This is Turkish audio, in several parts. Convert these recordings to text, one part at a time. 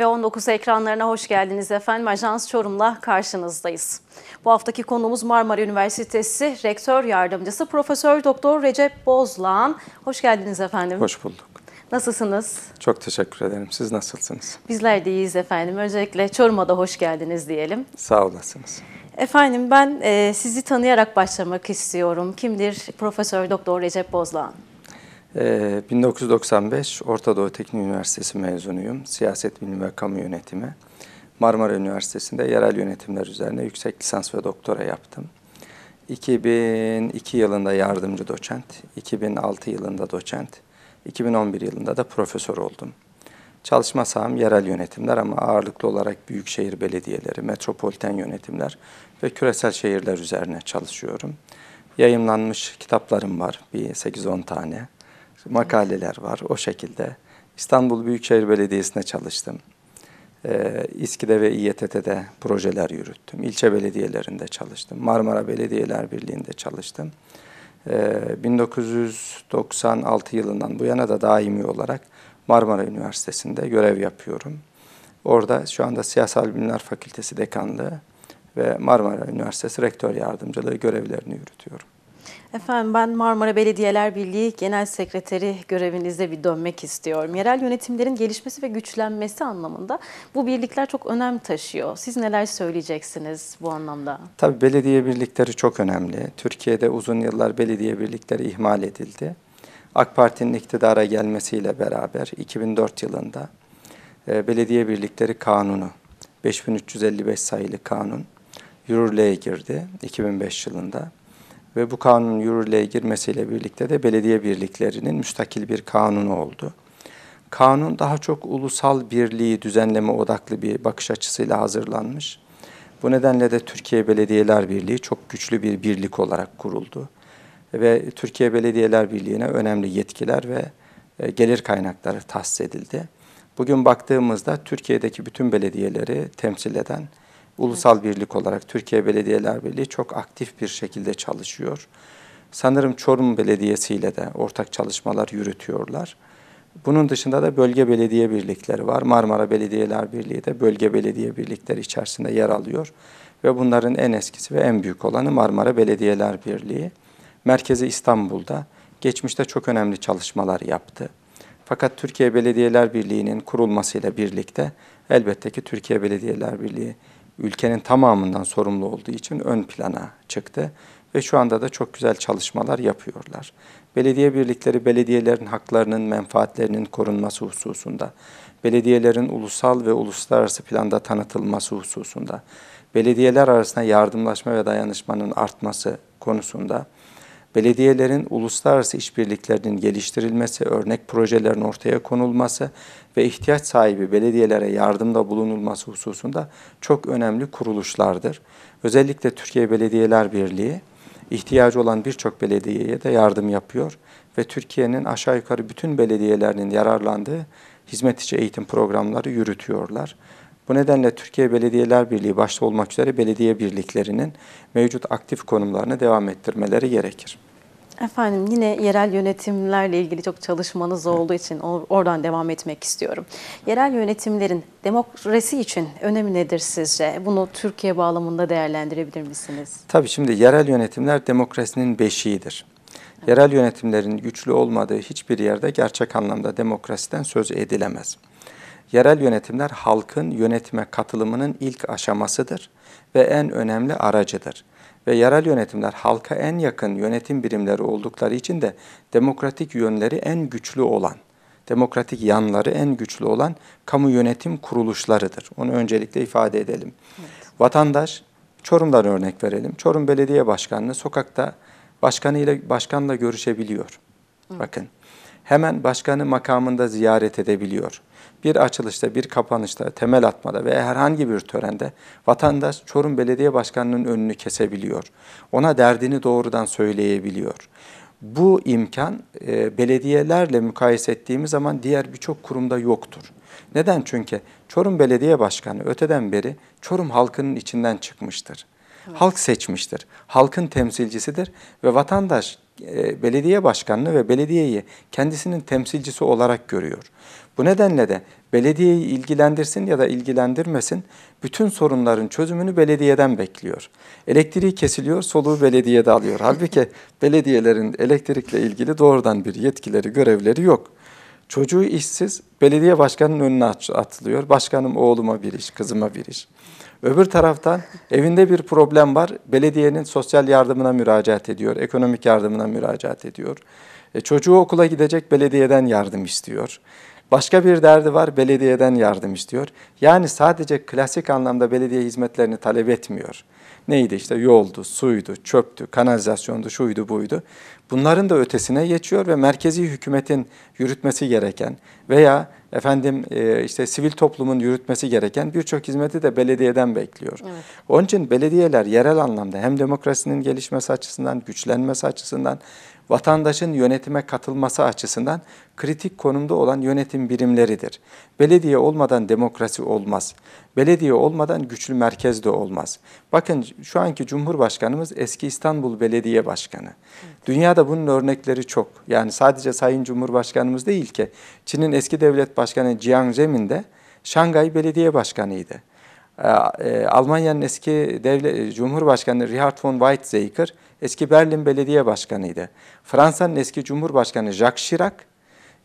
TV19 ekranlarına hoş geldiniz efendim. Ajans Çorum'la karşınızdayız. Bu haftaki konuğumuz Marmara Üniversitesi Rektör Yardımcısı Profesör Doktor Recep Bozlan. Hoş geldiniz efendim. Hoş bulduk. Nasılsınız? Çok teşekkür ederim. Siz nasılsınız? Bizler de iyiyiz efendim. Öncelikle Çorum'a da hoş geldiniz diyelim. Sağ olasınız. Efendim ben e, sizi tanıyarak başlamak istiyorum. Kimdir Profesör Doktor Recep Bozlan? 1995 ee, Orta Doğu Teknik Üniversitesi mezunuyum. Siyaset Bilimi ve Kamu Yönetimi. Marmara Üniversitesi'nde yerel yönetimler üzerine yüksek lisans ve doktora yaptım. 2002 yılında yardımcı doçent, 2006 yılında doçent, 2011 yılında da profesör oldum. Çalışma saham yerel yönetimler ama ağırlıklı olarak büyükşehir belediyeleri, metropoliten yönetimler ve küresel şehirler üzerine çalışıyorum. Yayınlanmış kitaplarım var, bir 8-10 tane makaleler var o şekilde. İstanbul Büyükşehir Belediyesi'ne çalıştım. Ee, İSKİ'de ve İETT'de projeler yürüttüm. İlçe belediyelerinde çalıştım. Marmara Belediyeler Birliği'nde çalıştım. Ee, 1996 yılından bu yana da daimi olarak Marmara Üniversitesi'nde görev yapıyorum. Orada şu anda Siyasal Bilimler Fakültesi Dekanlığı ve Marmara Üniversitesi Rektör Yardımcılığı görevlerini yürütüyorum. Efendim ben Marmara Belediyeler Birliği Genel Sekreteri görevinizde bir dönmek istiyorum. Yerel yönetimlerin gelişmesi ve güçlenmesi anlamında bu birlikler çok önem taşıyor. Siz neler söyleyeceksiniz bu anlamda? Tabii belediye birlikleri çok önemli. Türkiye'de uzun yıllar belediye birlikleri ihmal edildi. AK Parti'nin iktidara gelmesiyle beraber 2004 yılında e, belediye birlikleri kanunu 5355 sayılı kanun yürürlüğe girdi 2005 yılında ve bu kanun yürürlüğe girmesiyle birlikte de belediye birliklerinin müstakil bir kanunu oldu. Kanun daha çok ulusal birliği düzenleme odaklı bir bakış açısıyla hazırlanmış. Bu nedenle de Türkiye Belediyeler Birliği çok güçlü bir birlik olarak kuruldu. Ve Türkiye Belediyeler Birliği'ne önemli yetkiler ve e, gelir kaynakları tahsis edildi. Bugün baktığımızda Türkiye'deki bütün belediyeleri temsil eden Ulusal birlik olarak Türkiye Belediyeler Birliği çok aktif bir şekilde çalışıyor. Sanırım Çorum Belediyesi ile de ortak çalışmalar yürütüyorlar. Bunun dışında da bölge belediye birlikleri var. Marmara Belediyeler Birliği de bölge belediye birlikleri içerisinde yer alıyor. Ve bunların en eskisi ve en büyük olanı Marmara Belediyeler Birliği. Merkezi İstanbul'da geçmişte çok önemli çalışmalar yaptı. Fakat Türkiye Belediyeler Birliği'nin kurulmasıyla birlikte elbette ki Türkiye Belediyeler Birliği ülkenin tamamından sorumlu olduğu için ön plana çıktı ve şu anda da çok güzel çalışmalar yapıyorlar. Belediye birlikleri belediyelerin haklarının, menfaatlerinin korunması hususunda, belediyelerin ulusal ve uluslararası planda tanıtılması hususunda, belediyeler arasında yardımlaşma ve dayanışmanın artması konusunda belediyelerin uluslararası işbirliklerinin geliştirilmesi, örnek projelerin ortaya konulması ve ihtiyaç sahibi belediyelere yardımda bulunulması hususunda çok önemli kuruluşlardır. Özellikle Türkiye Belediyeler Birliği ihtiyacı olan birçok belediyeye de yardım yapıyor ve Türkiye'nin aşağı yukarı bütün belediyelerinin yararlandığı hizmet içi eğitim programları yürütüyorlar. Bu nedenle Türkiye Belediyeler Birliği başta olmak üzere belediye birliklerinin mevcut aktif konumlarını devam ettirmeleri gerekir. Efendim yine yerel yönetimlerle ilgili çok çalışmanız olduğu için oradan devam etmek istiyorum. Yerel yönetimlerin demokrasi için önemi nedir sizce? Bunu Türkiye bağlamında değerlendirebilir misiniz? Tabii şimdi yerel yönetimler demokrasinin beşiğidir. Yerel yönetimlerin güçlü olmadığı hiçbir yerde gerçek anlamda demokrasiden söz edilemez. Yerel yönetimler halkın yönetime katılımının ilk aşamasıdır ve en önemli aracıdır. Ve yerel yönetimler halka en yakın yönetim birimleri oldukları için de demokratik yönleri en güçlü olan, demokratik yanları en güçlü olan kamu yönetim kuruluşlarıdır. Onu öncelikle ifade edelim. Evet. Vatandaş, Çorum'dan örnek verelim. Çorum Belediye Başkanlığı sokakta başkanıyla başkanla görüşebiliyor. Evet. Bakın hemen başkanı makamında ziyaret edebiliyor bir açılışta, bir kapanışta, temel atmada veya herhangi bir törende vatandaş Çorum Belediye Başkanı'nın önünü kesebiliyor. Ona derdini doğrudan söyleyebiliyor. Bu imkan e, belediyelerle mukayese ettiğimiz zaman diğer birçok kurumda yoktur. Neden? Çünkü Çorum Belediye Başkanı öteden beri Çorum halkının içinden çıkmıştır. Evet. Halk seçmiştir. Halkın temsilcisidir ve vatandaş e, belediye başkanını ve belediyeyi kendisinin temsilcisi olarak görüyor. Bu nedenle de belediyeyi ilgilendirsin ya da ilgilendirmesin bütün sorunların çözümünü belediyeden bekliyor. Elektriği kesiliyor, soluğu belediyede alıyor. Halbuki belediyelerin elektrikle ilgili doğrudan bir yetkileri, görevleri yok. Çocuğu işsiz, belediye başkanının önüne atılıyor. Başkanım oğluma bir iş, kızıma bir iş. Öbür taraftan evinde bir problem var, belediyenin sosyal yardımına müracaat ediyor, ekonomik yardımına müracaat ediyor. E, çocuğu okula gidecek, belediyeden yardım istiyor. Başka bir derdi var, belediyeden yardım istiyor. Yani sadece klasik anlamda belediye hizmetlerini talep etmiyor. Neydi işte yoldu, suydu, çöptü, kanalizasyondu, şuydu buydu. Bunların da ötesine geçiyor ve merkezi hükümetin yürütmesi gereken veya efendim e, işte sivil toplumun yürütmesi gereken birçok hizmeti de belediyeden bekliyor. Evet. Onun için belediyeler yerel anlamda hem demokrasinin gelişmesi açısından, güçlenmesi açısından vatandaşın yönetime katılması açısından kritik konumda olan yönetim birimleridir. Belediye olmadan demokrasi olmaz. Belediye olmadan güçlü merkez de olmaz. Bakın şu anki Cumhurbaşkanımız eski İstanbul Belediye Başkanı. Evet. Dünyada bunun örnekleri çok. Yani sadece Sayın Cumhurbaşkanımız değil ki Çin'in eski devlet başkanı Jiang Zemin de Şangay Belediye Başkanıydı. Ee, e, Almanya'nın eski devlet Cumhurbaşkanı Richard von Weizsäcker eski Berlin Belediye Başkanı'ydı. Fransa'nın eski Cumhurbaşkanı Jacques Chirac,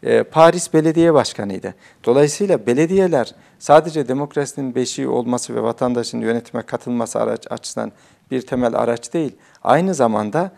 e, Paris Belediye Başkanı'ydı. Dolayısıyla belediyeler sadece demokrasinin beşiği olması ve vatandaşın yönetime katılması araç açısından bir temel araç değil. Aynı zamanda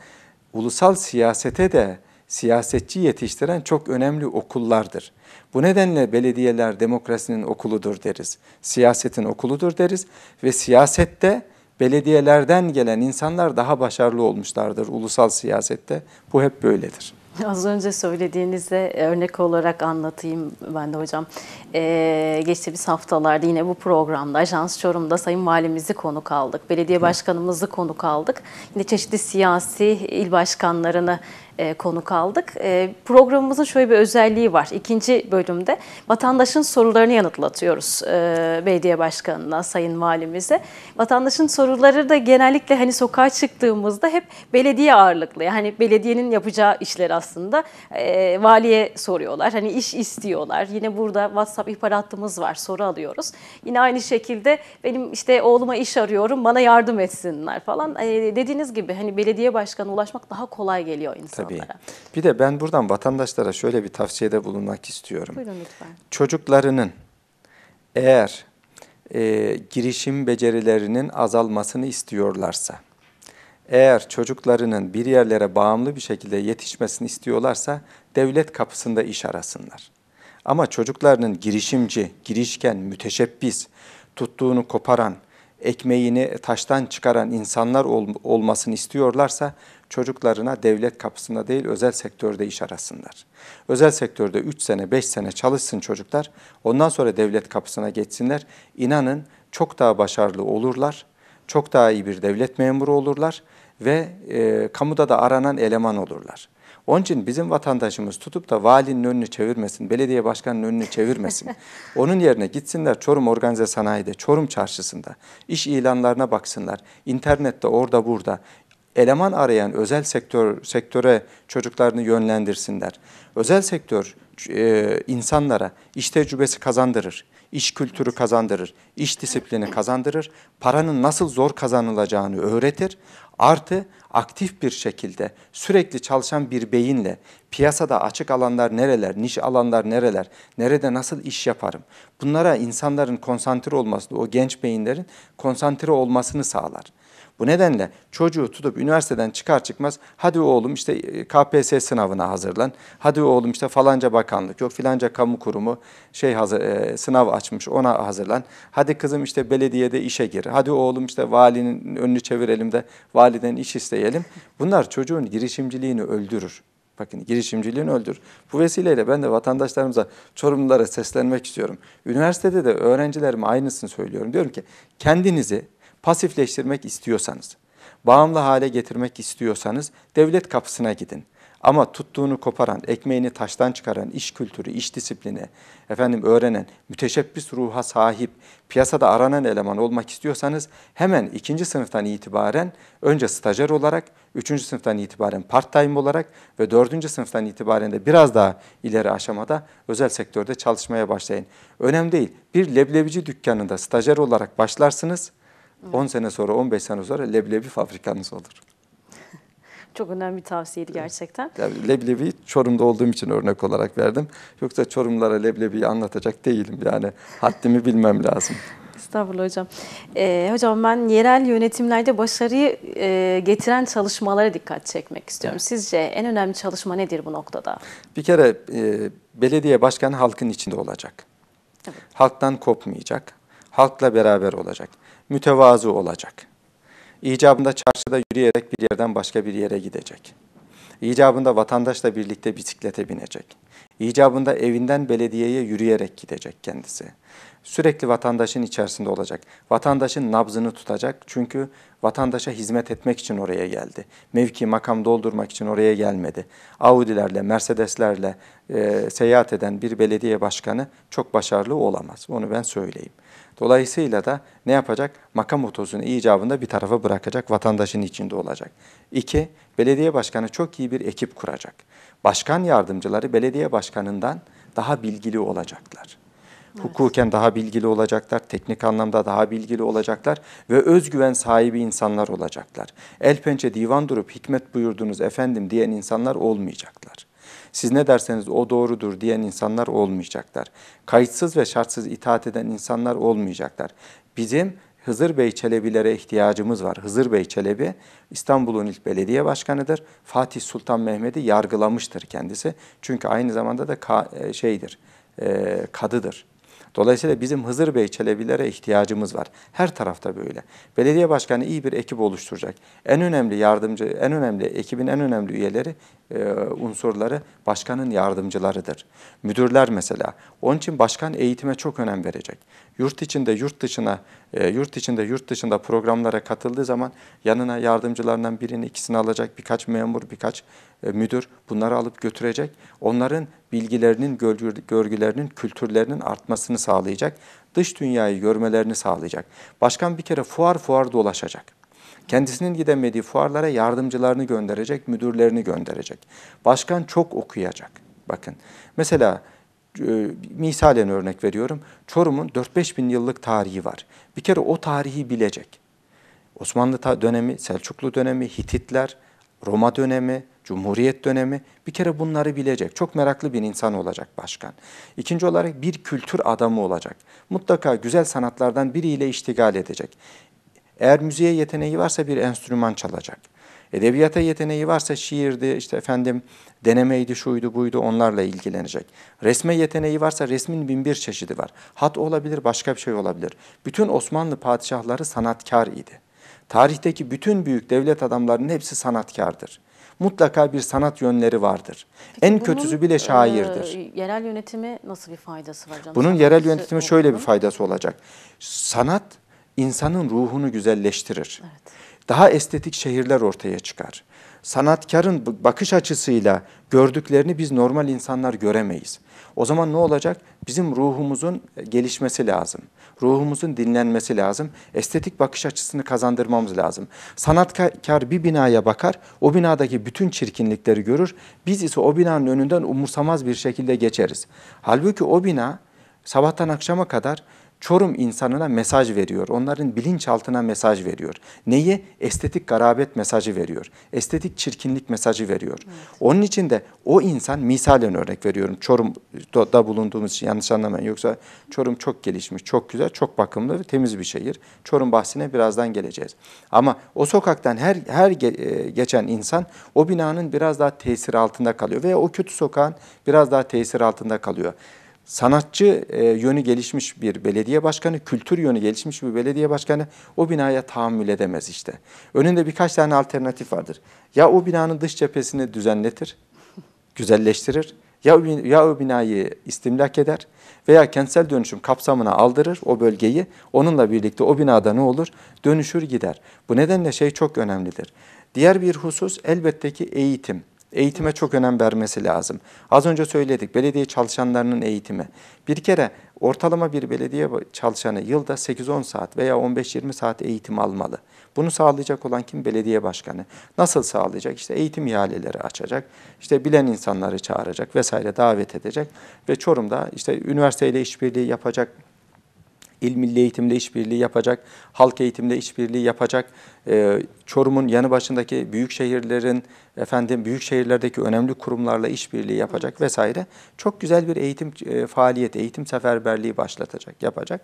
ulusal siyasete de siyasetçi yetiştiren çok önemli okullardır. Bu nedenle belediyeler demokrasinin okuludur deriz. Siyasetin okuludur deriz ve siyasette belediyelerden gelen insanlar daha başarılı olmuşlardır ulusal siyasette. Bu hep böyledir. Az önce söylediğinizde örnek olarak anlatayım ben de hocam. Ee, geçtiğimiz haftalarda yine bu programda Ajans Çorum'da Sayın Valimizi konuk aldık. Belediye Başkanımızı konuk aldık. Yine çeşitli siyasi il başkanlarını e, konuk aldık. E, programımızın şöyle bir özelliği var. İkinci bölümde vatandaşın sorularını yanıtlatıyoruz e, belediye başkanına, sayın valimize. Vatandaşın soruları da genellikle hani sokağa çıktığımızda hep belediye ağırlıklı. Yani hani belediyenin yapacağı işler aslında e, valiye soruyorlar. Hani iş istiyorlar. Yine burada WhatsApp ihbar hattımız var. Soru alıyoruz. Yine aynı şekilde benim işte oğluma iş arıyorum bana yardım etsinler falan. E, dediğiniz gibi hani belediye başkanına ulaşmak daha kolay geliyor insan. Tabii. Bir de ben buradan vatandaşlara şöyle bir tavsiyede bulunmak istiyorum. Buyurun lütfen. Çocuklarının eğer e, girişim becerilerinin azalmasını istiyorlarsa, eğer çocuklarının bir yerlere bağımlı bir şekilde yetişmesini istiyorlarsa devlet kapısında iş arasınlar. Ama çocuklarının girişimci, girişken, müteşebbis, tuttuğunu koparan, ekmeğini taştan çıkaran insanlar ol, olmasını istiyorlarsa çocuklarına devlet kapısında değil özel sektörde iş arasınlar. Özel sektörde 3 sene 5 sene çalışsın çocuklar ondan sonra devlet kapısına geçsinler. İnanın çok daha başarılı olurlar, çok daha iyi bir devlet memuru olurlar ve e, kamuda da aranan eleman olurlar. Onun için bizim vatandaşımız tutup da valinin önünü çevirmesin, belediye başkanının önünü çevirmesin. Onun yerine gitsinler Çorum Organize Sanayi'de, Çorum Çarşısı'nda, iş ilanlarına baksınlar. İnternette orada burada eleman arayan özel sektör sektöre çocuklarını yönlendirsinler. Özel sektör e, insanlara iş tecrübesi kazandırır, iş kültürü kazandırır, iş disiplini kazandırır, paranın nasıl zor kazanılacağını öğretir. Artı aktif bir şekilde sürekli çalışan bir beyinle piyasada açık alanlar nereler, niş alanlar nereler, nerede nasıl iş yaparım? Bunlara insanların konsantre olması, o genç beyinlerin konsantre olmasını sağlar. Bu nedenle çocuğu tutup üniversiteden çıkar çıkmaz hadi oğlum işte e, KPSS sınavına hazırlan. Hadi oğlum işte falanca bakanlık yok filanca kamu kurumu şey hazır, e, sınav açmış ona hazırlan. Hadi kızım işte belediyede işe gir. Hadi oğlum işte valinin önünü çevirelim de validen iş isteyelim. Bunlar çocuğun girişimciliğini öldürür. Bakın girişimciliğini öldür. Bu vesileyle ben de vatandaşlarımıza, Çorumlulara seslenmek istiyorum. Üniversitede de öğrencilerime aynısını söylüyorum. Diyorum ki kendinizi pasifleştirmek istiyorsanız, bağımlı hale getirmek istiyorsanız devlet kapısına gidin. Ama tuttuğunu koparan, ekmeğini taştan çıkaran, iş kültürü, iş disiplini, efendim öğrenen, müteşebbis ruha sahip, piyasada aranan eleman olmak istiyorsanız hemen ikinci sınıftan itibaren önce stajyer olarak, üçüncü sınıftan itibaren part time olarak ve dördüncü sınıftan itibaren de biraz daha ileri aşamada özel sektörde çalışmaya başlayın. Önemli değil, bir leblebici dükkanında stajyer olarak başlarsınız Evet. 10 sene sonra, 15 sene sonra leblebi fabrikanız olur. Çok önemli bir tavsiyeydi gerçekten. Yani leblebi Çorum'da olduğum için örnek olarak verdim. Yoksa Çorumlara leblebiyi anlatacak değilim yani. Haddimi bilmem lazım. Estağfurullah hocam. Ee, hocam ben yerel yönetimlerde başarıyı e, getiren çalışmalara dikkat çekmek istiyorum. Evet. Sizce en önemli çalışma nedir bu noktada? Bir kere e, belediye başkanı halkın içinde olacak. Evet. Halktan kopmayacak. Halkla beraber olacak mütevazı olacak. İcabında çarşıda yürüyerek bir yerden başka bir yere gidecek. İcabında vatandaşla birlikte bisiklete binecek. İcabında evinden belediyeye yürüyerek gidecek kendisi. Sürekli vatandaşın içerisinde olacak. Vatandaşın nabzını tutacak. Çünkü vatandaşa hizmet etmek için oraya geldi. Mevki, makam doldurmak için oraya gelmedi. Audi'lerle, Mercedes'lerle e, seyahat eden bir belediye başkanı çok başarılı olamaz. Onu ben söyleyeyim. Dolayısıyla da ne yapacak? Makam otosunu icabında bir tarafa bırakacak, vatandaşın içinde olacak. İki, belediye başkanı çok iyi bir ekip kuracak. Başkan yardımcıları belediye başkanından daha bilgili olacaklar. Evet. Hukuken daha bilgili olacaklar, teknik anlamda daha bilgili olacaklar ve özgüven sahibi insanlar olacaklar. El pençe divan durup hikmet buyurdunuz efendim diyen insanlar olmayacaklar siz ne derseniz o doğrudur diyen insanlar olmayacaklar. Kayıtsız ve şartsız itaat eden insanlar olmayacaklar. Bizim Hızır Bey Çelebilere ihtiyacımız var. Hızır Bey Çelebi İstanbul'un ilk belediye başkanıdır. Fatih Sultan Mehmet'i yargılamıştır kendisi. Çünkü aynı zamanda da ka e, şeydir, e, kadıdır. Dolayısıyla bizim Hızır Bey Çelebilere ihtiyacımız var. Her tarafta böyle. Belediye başkanı iyi bir ekip oluşturacak. En önemli yardımcı, en önemli ekibin en önemli üyeleri, e, unsurları başkanın yardımcılarıdır. Müdürler mesela. Onun için başkan eğitime çok önem verecek yurt içinde yurt dışına, e, yurt içinde yurt dışında programlara katıldığı zaman yanına yardımcılarından birini ikisini alacak, birkaç memur, birkaç e, müdür bunları alıp götürecek. Onların bilgilerinin, görgülerinin, kültürlerinin artmasını sağlayacak. Dış dünyayı görmelerini sağlayacak. Başkan bir kere fuar fuar dolaşacak. Kendisinin gidemediği fuarlara yardımcılarını gönderecek, müdürlerini gönderecek. Başkan çok okuyacak. Bakın mesela e, misalen örnek veriyorum. Çorum'un 4-5 bin yıllık tarihi var. Bir kere o tarihi bilecek. Osmanlı dönemi, Selçuklu dönemi, Hititler, Roma dönemi, Cumhuriyet dönemi bir kere bunları bilecek. Çok meraklı bir insan olacak başkan. İkinci olarak bir kültür adamı olacak. Mutlaka güzel sanatlardan biriyle iştigal edecek. Eğer müziğe yeteneği varsa bir enstrüman çalacak. Edebiyata yeteneği varsa şiirdi, işte efendim denemeydi, şuydu, buydu onlarla ilgilenecek. Resme yeteneği varsa resmin bin bir çeşidi var. Hat olabilir, başka bir şey olabilir. Bütün Osmanlı padişahları sanatkar idi. Tarihteki bütün büyük devlet adamlarının hepsi sanatkardır mutlaka bir sanat yönleri vardır. Peki en kötüsü bile şairdir. E, yerel yönetimi nasıl bir faydası var canım? Bunun yerel yönetimi şöyle bir faydası olacak. Sanat insanın ruhunu güzelleştirir. Evet daha estetik şehirler ortaya çıkar. Sanatkarın bakış açısıyla gördüklerini biz normal insanlar göremeyiz. O zaman ne olacak? Bizim ruhumuzun e, gelişmesi lazım. Ruhumuzun dinlenmesi lazım. Estetik bakış açısını kazandırmamız lazım. Sanatkar bir binaya bakar, o binadaki bütün çirkinlikleri görür. Biz ise o binanın önünden umursamaz bir şekilde geçeriz. Halbuki o bina sabahtan akşama kadar Çorum insanına mesaj veriyor. Onların bilinçaltına mesaj veriyor. Neyi? Estetik garabet mesajı veriyor. Estetik çirkinlik mesajı veriyor. Evet. Onun için de o insan misalen örnek veriyorum. Çorum'da bulunduğumuz için yanlış anlamayın. Yoksa Çorum çok gelişmiş, çok güzel, çok bakımlı ve temiz bir şehir. Çorum bahsine birazdan geleceğiz. Ama o sokaktan her her e, geçen insan o binanın biraz daha tesir altında kalıyor veya o kötü sokağın biraz daha tesir altında kalıyor sanatçı e, yönü gelişmiş bir belediye başkanı, kültür yönü gelişmiş bir belediye başkanı o binaya tahammül edemez işte. Önünde birkaç tane alternatif vardır. Ya o binanın dış cephesini düzenletir, güzelleştirir ya, ya o binayı istimlak eder veya kentsel dönüşüm kapsamına aldırır o bölgeyi. Onunla birlikte o binada ne olur? Dönüşür gider. Bu nedenle şey çok önemlidir. Diğer bir husus elbette ki eğitim. Eğitime çok önem vermesi lazım. Az önce söyledik belediye çalışanlarının eğitimi. Bir kere ortalama bir belediye çalışanı yılda 8-10 saat veya 15-20 saat eğitim almalı. Bunu sağlayacak olan kim? Belediye başkanı. Nasıl sağlayacak? İşte eğitim ihaleleri açacak, İşte bilen insanları çağıracak vesaire davet edecek ve Çorum'da işte üniversiteyle işbirliği yapacak, İl Milli eğitimle işbirliği yapacak, halk eğitimle işbirliği yapacak. E, Çorum'un yanı başındaki büyük şehirlerin efendim büyük şehirlerdeki önemli kurumlarla işbirliği yapacak evet. vesaire. Çok güzel bir eğitim e, faaliyet, eğitim seferberliği başlatacak, yapacak.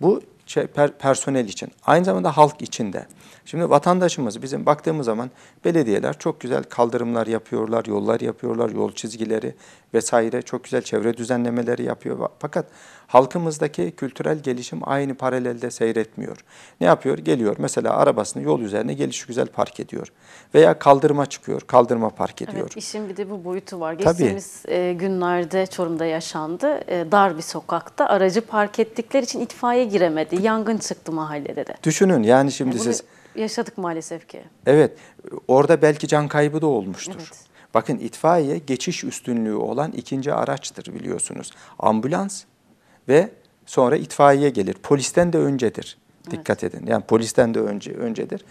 Bu şey, per, personel için, aynı zamanda halk için de. Şimdi vatandaşımız bizim baktığımız zaman belediyeler çok güzel kaldırımlar yapıyorlar, yollar yapıyorlar, yol çizgileri vesaire çok güzel çevre düzenlemeleri yapıyor. Fakat halkımızdaki kültürel gelişim aynı paralelde seyretmiyor. Ne yapıyor? Geliyor mesela arabasını yol üzerine geliş güzel park ediyor. Veya kaldırıma çıkıyor, kaldırıma park ediyor. Evet, işin bir de bu boyutu var. Geçtiğimiz Tabii. E, günlerde Çorum'da yaşandı. E, dar bir sokakta aracı park ettikleri için itfaiye giremedi yangın çıktı mahallede de. Düşünün yani şimdi yani siz... Yaşadık maalesef ki. Evet orada belki can kaybı da olmuştur. Evet. Bakın itfaiye geçiş üstünlüğü olan ikinci araçtır biliyorsunuz. Ambulans ve sonra itfaiye gelir. Polisten de öncedir. Evet. Dikkat edin. Yani polisten de önce öncedir.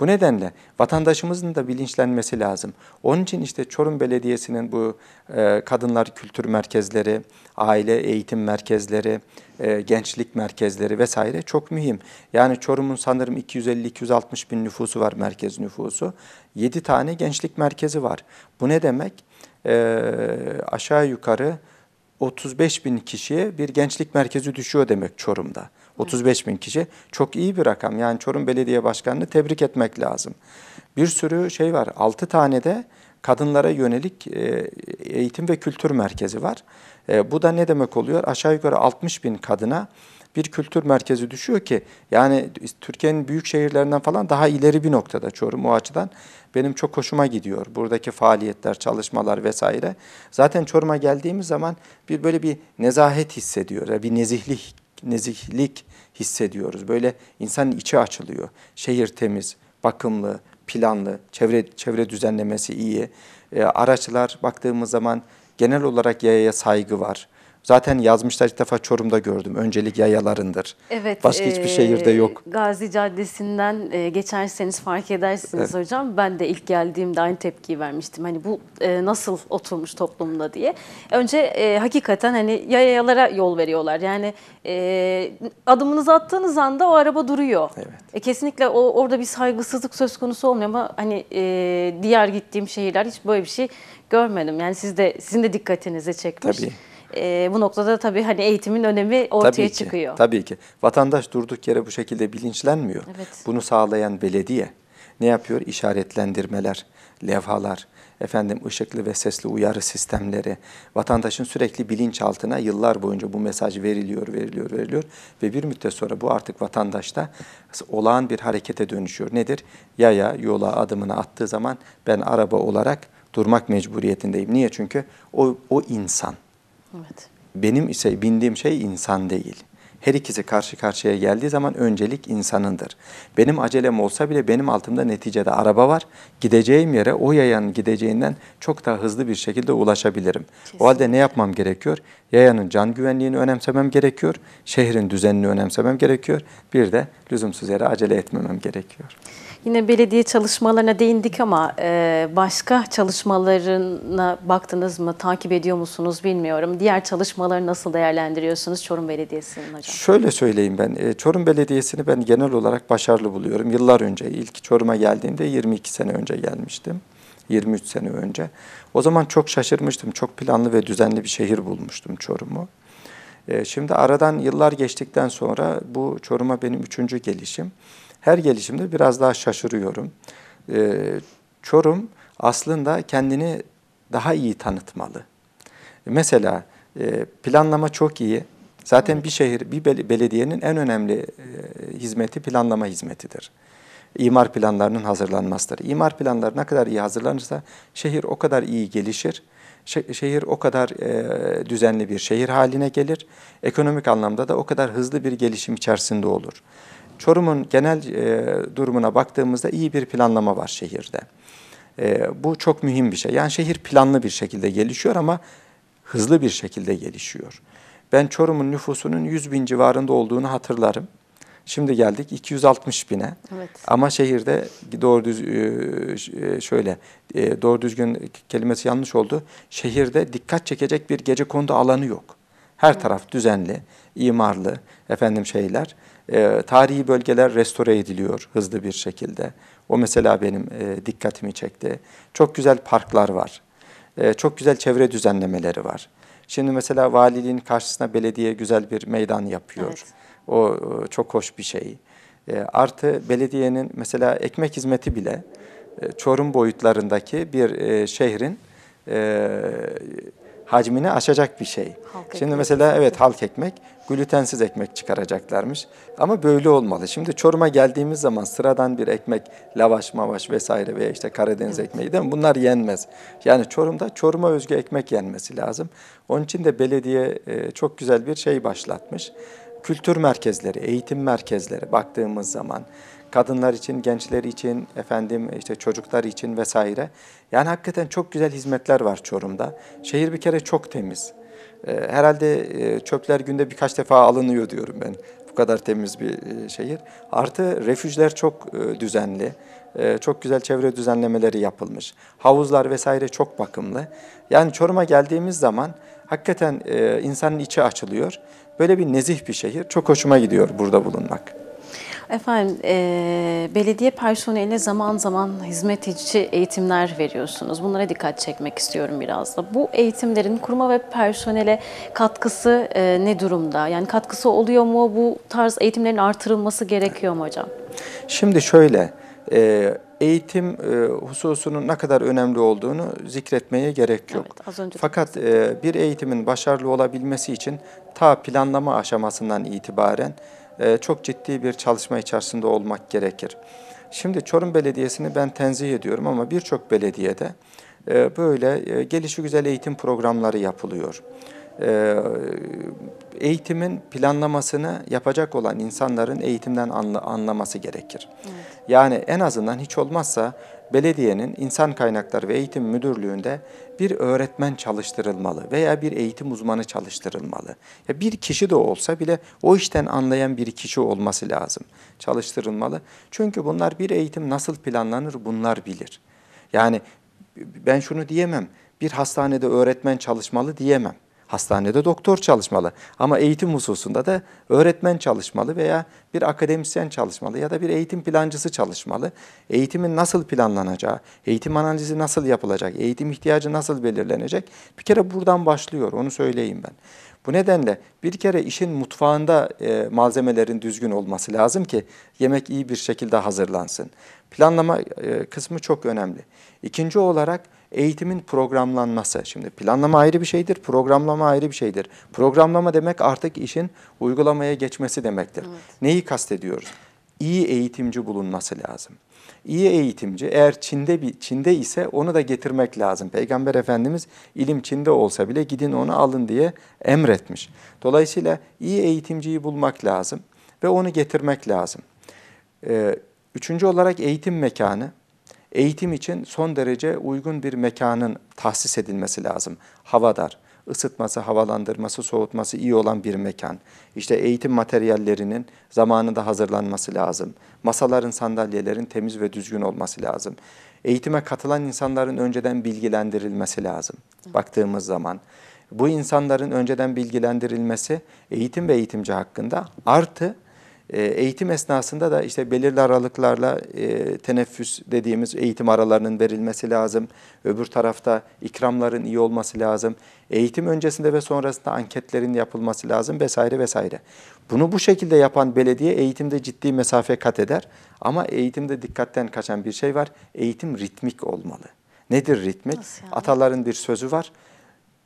Bu nedenle vatandaşımızın da bilinçlenmesi lazım. Onun için işte Çorum Belediyesi'nin bu e, kadınlar kültür merkezleri, aile eğitim merkezleri, e, gençlik merkezleri vesaire çok mühim. Yani Çorum'un sanırım 250-260 bin nüfusu var merkez nüfusu. 7 tane gençlik merkezi var. Bu ne demek? E, aşağı yukarı 35 bin kişiye bir gençlik merkezi düşüyor demek Çorum'da. 35 bin kişi. Çok iyi bir rakam. Yani Çorum Belediye Başkanı'nı tebrik etmek lazım. Bir sürü şey var. 6 tane de kadınlara yönelik e, eğitim ve kültür merkezi var. E, bu da ne demek oluyor? Aşağı yukarı 60 bin kadına bir kültür merkezi düşüyor ki yani Türkiye'nin büyük şehirlerinden falan daha ileri bir noktada Çorum o açıdan benim çok hoşuma gidiyor. Buradaki faaliyetler, çalışmalar vesaire. Zaten Çorum'a geldiğimiz zaman bir böyle bir nezahet hissediyor. Bir nezihlik, nezihlik hissediyoruz. Böyle insanın içi açılıyor. Şehir temiz, bakımlı, planlı, çevre çevre düzenlemesi iyi. E, araçlar baktığımız zaman genel olarak yayaya saygı var. Zaten yazmışlar ilk defa Çorum'da gördüm. Öncelik yayalarındır. Evet. Başka e, hiçbir şehirde yok. Gazi Caddesi'nden e, geçerseniz fark edersiniz evet. hocam. Ben de ilk geldiğimde aynı tepkiyi vermiştim. Hani bu e, nasıl oturmuş toplumda diye. Önce e, hakikaten hani yayalara yol veriyorlar. Yani e, adımınızı attığınız anda o araba duruyor. Evet. E, kesinlikle o orada bir saygısızlık söz konusu olmuyor ama hani e, diğer gittiğim şehirler hiç böyle bir şey görmedim. Yani siz de sizin de dikkatinizi çekmiş. Tabii. E, bu noktada tabii hani eğitimin önemi ortaya tabii ki, çıkıyor. Tabii ki. Vatandaş durduk yere bu şekilde bilinçlenmiyor. Evet. Bunu sağlayan belediye ne yapıyor? İşaretlendirmeler, levhalar, efendim ışıklı ve sesli uyarı sistemleri, vatandaşın sürekli bilinçaltına yıllar boyunca bu mesaj veriliyor, veriliyor, veriliyor ve bir müddet sonra bu artık vatandaşta olağan bir harekete dönüşüyor. Nedir? Yaya yola adımını attığı zaman ben araba olarak durmak mecburiyetindeyim. Niye? Çünkü o, o insan Evet. Benim ise bindiğim şey insan değil. Her ikisi karşı karşıya geldiği zaman öncelik insanındır. Benim acelem olsa bile benim altımda neticede araba var. Gideceğim yere o yayanın gideceğinden çok daha hızlı bir şekilde ulaşabilirim. Kesinlikle. O halde ne yapmam gerekiyor? Yayanın can güvenliğini önemsemem gerekiyor. Şehrin düzenini önemsemem gerekiyor. Bir de lüzumsuz yere acele etmemem gerekiyor. Yine belediye çalışmalarına değindik ama e, başka çalışmalarına baktınız mı, takip ediyor musunuz bilmiyorum. Diğer çalışmaları nasıl değerlendiriyorsunuz Çorum Belediyesi'nin hocam? Şöyle söyleyeyim ben, e, Çorum Belediyesi'ni ben genel olarak başarılı buluyorum. Yıllar önce, ilk Çorum'a geldiğimde 22 sene önce gelmiştim. 23 sene önce. O zaman çok şaşırmıştım. Çok planlı ve düzenli bir şehir bulmuştum Çorum'u. E, şimdi aradan yıllar geçtikten sonra bu Çorum'a benim üçüncü gelişim her gelişimde biraz daha şaşırıyorum. E, Çorum aslında kendini daha iyi tanıtmalı. Mesela e, planlama çok iyi. Zaten bir şehir, bir belediyenin en önemli e, hizmeti planlama hizmetidir. İmar planlarının hazırlanmasıdır. İmar planları ne kadar iyi hazırlanırsa şehir o kadar iyi gelişir. şehir o kadar e, düzenli bir şehir haline gelir. Ekonomik anlamda da o kadar hızlı bir gelişim içerisinde olur. Çorum'un genel e, durumuna baktığımızda iyi bir planlama var şehirde. E, bu çok mühim bir şey. Yani şehir planlı bir şekilde gelişiyor ama hızlı bir şekilde gelişiyor. Ben Çorum'un nüfusunun 100 bin civarında olduğunu hatırlarım. Şimdi geldik 260 bine. Evet. Ama şehirde doğru düz e, e, şöyle e, doğru düzgün kelimesi yanlış oldu. Şehirde dikkat çekecek bir gece kondu alanı yok. Her evet. taraf düzenli, imarlı efendim şeyler e, tarihi bölgeler restore ediliyor hızlı bir şekilde. O mesela benim e, dikkatimi çekti. Çok güzel parklar var. E, çok güzel çevre düzenlemeleri var. Şimdi mesela valiliğin karşısına belediye güzel bir meydan yapıyor. Evet. O çok hoş bir şey. E, artı belediyenin mesela ekmek hizmeti bile e, Çorum boyutlarındaki bir e, şehrin e, hacmini aşacak bir şey. Halk Şimdi ekmek mesela evet halk ekmek glutensiz ekmek çıkaracaklarmış. Ama böyle olmalı. Şimdi Çorum'a geldiğimiz zaman sıradan bir ekmek, lavaş, mavaş vesaire veya işte Karadeniz evet. ekmeği değil mi? Bunlar yenmez. Yani Çorum'da Çorum'a özgü ekmek yenmesi lazım. Onun için de belediye e, çok güzel bir şey başlatmış. Kültür merkezleri, eğitim merkezleri baktığımız zaman kadınlar için, gençler için, efendim işte çocuklar için vesaire. Yani hakikaten çok güzel hizmetler var Çorum'da. Şehir bir kere çok temiz. Ee, herhalde e, çöpler günde birkaç defa alınıyor diyorum ben. Bu kadar temiz bir e, şehir. Artı refüjler çok e, düzenli. Çok güzel çevre düzenlemeleri yapılmış. Havuzlar vesaire çok bakımlı. Yani Çorum'a geldiğimiz zaman hakikaten insanın içi açılıyor. Böyle bir nezih bir şehir. Çok hoşuma gidiyor burada bulunmak. Efendim, e, belediye personeline zaman zaman hizmetçi eğitimler veriyorsunuz. Bunlara dikkat çekmek istiyorum biraz da. Bu eğitimlerin kurma ve personele katkısı e, ne durumda? Yani katkısı oluyor mu? Bu tarz eğitimlerin artırılması gerekiyor mu hocam? Şimdi şöyle, e, eğitim e, hususunun ne kadar önemli olduğunu zikretmeye gerek yok. Evet, az önce Fakat e, bir eğitimin başarılı olabilmesi için ta planlama aşamasından itibaren e, çok ciddi bir çalışma içerisinde olmak gerekir. Şimdi Çorum Belediyesi'ni ben tenzih ediyorum ama birçok belediyede e, böyle e, gelişigüzel eğitim programları yapılıyor. Eğitimin planlamasını yapacak olan insanların eğitimden anlaması gerekir. Evet. Yani en azından hiç olmazsa belediyenin İnsan Kaynakları ve Eğitim Müdürlüğü'nde bir öğretmen çalıştırılmalı veya bir eğitim uzmanı çalıştırılmalı. Ya bir kişi de olsa bile o işten anlayan bir kişi olması lazım. Çalıştırılmalı. Çünkü bunlar bir eğitim nasıl planlanır bunlar bilir. Yani ben şunu diyemem. Bir hastanede öğretmen çalışmalı diyemem. Hastanede doktor çalışmalı ama eğitim hususunda da öğretmen çalışmalı veya bir akademisyen çalışmalı ya da bir eğitim plancısı çalışmalı. Eğitimin nasıl planlanacağı, eğitim analizi nasıl yapılacak, eğitim ihtiyacı nasıl belirlenecek bir kere buradan başlıyor onu söyleyeyim ben. Bu nedenle bir kere işin mutfağında e, malzemelerin düzgün olması lazım ki yemek iyi bir şekilde hazırlansın. Planlama e, kısmı çok önemli. İkinci olarak eğitimin programlanması. Şimdi planlama ayrı bir şeydir, programlama ayrı bir şeydir. Programlama demek artık işin uygulamaya geçmesi demektir. Evet. Neyi kastediyoruz? İyi eğitimci bulunması lazım. İyi eğitimci eğer Çin'de bir Çin'de ise onu da getirmek lazım. Peygamber Efendimiz ilim Çin'de olsa bile gidin onu alın diye emretmiş. Dolayısıyla iyi eğitimciyi bulmak lazım ve onu getirmek lazım. Ee, Üçüncü olarak eğitim mekanı. Eğitim için son derece uygun bir mekanın tahsis edilmesi lazım. Havadar, ısıtması, havalandırması, soğutması iyi olan bir mekan. İşte eğitim materyallerinin zamanında hazırlanması lazım. Masaların, sandalyelerin temiz ve düzgün olması lazım. Eğitime katılan insanların önceden bilgilendirilmesi lazım baktığımız zaman. Bu insanların önceden bilgilendirilmesi eğitim ve eğitimci hakkında artı ee, eğitim esnasında da işte belirli aralıklarla e, teneffüs dediğimiz eğitim aralarının verilmesi lazım. Öbür tarafta ikramların iyi olması lazım. Eğitim öncesinde ve sonrasında anketlerin yapılması lazım vesaire vesaire. Bunu bu şekilde yapan belediye eğitimde ciddi mesafe kat eder. Ama eğitimde dikkatten kaçan bir şey var. Eğitim ritmik olmalı. Nedir ritmik? Yani? Ataların bir sözü var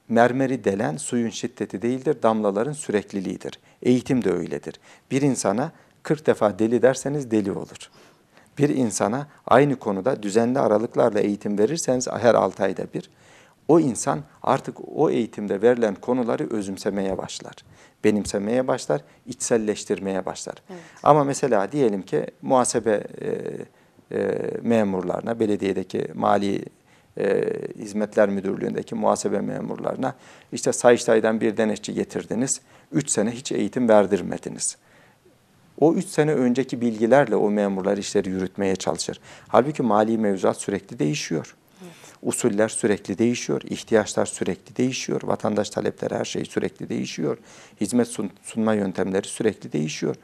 mermeri delen suyun şiddeti değildir, damlaların sürekliliğidir. Eğitim de öyledir. Bir insana 40 defa deli derseniz deli olur. Bir insana aynı konuda düzenli aralıklarla eğitim verirseniz her 6 ayda bir, o insan artık o eğitimde verilen konuları özümsemeye başlar. Benimsemeye başlar, içselleştirmeye başlar. Evet. Ama mesela diyelim ki muhasebe e, e, memurlarına, belediyedeki mali e, Hizmetler Müdürlüğü'ndeki muhasebe memurlarına işte Sayıştay'dan bir denetçi getirdiniz, 3 sene hiç eğitim verdirmediniz. O 3 sene önceki bilgilerle o memurlar işleri yürütmeye çalışır. Halbuki mali mevzuat sürekli değişiyor. Usuller sürekli değişiyor, ihtiyaçlar sürekli değişiyor, vatandaş talepleri her şey sürekli değişiyor, hizmet sun sunma yöntemleri sürekli değişiyor.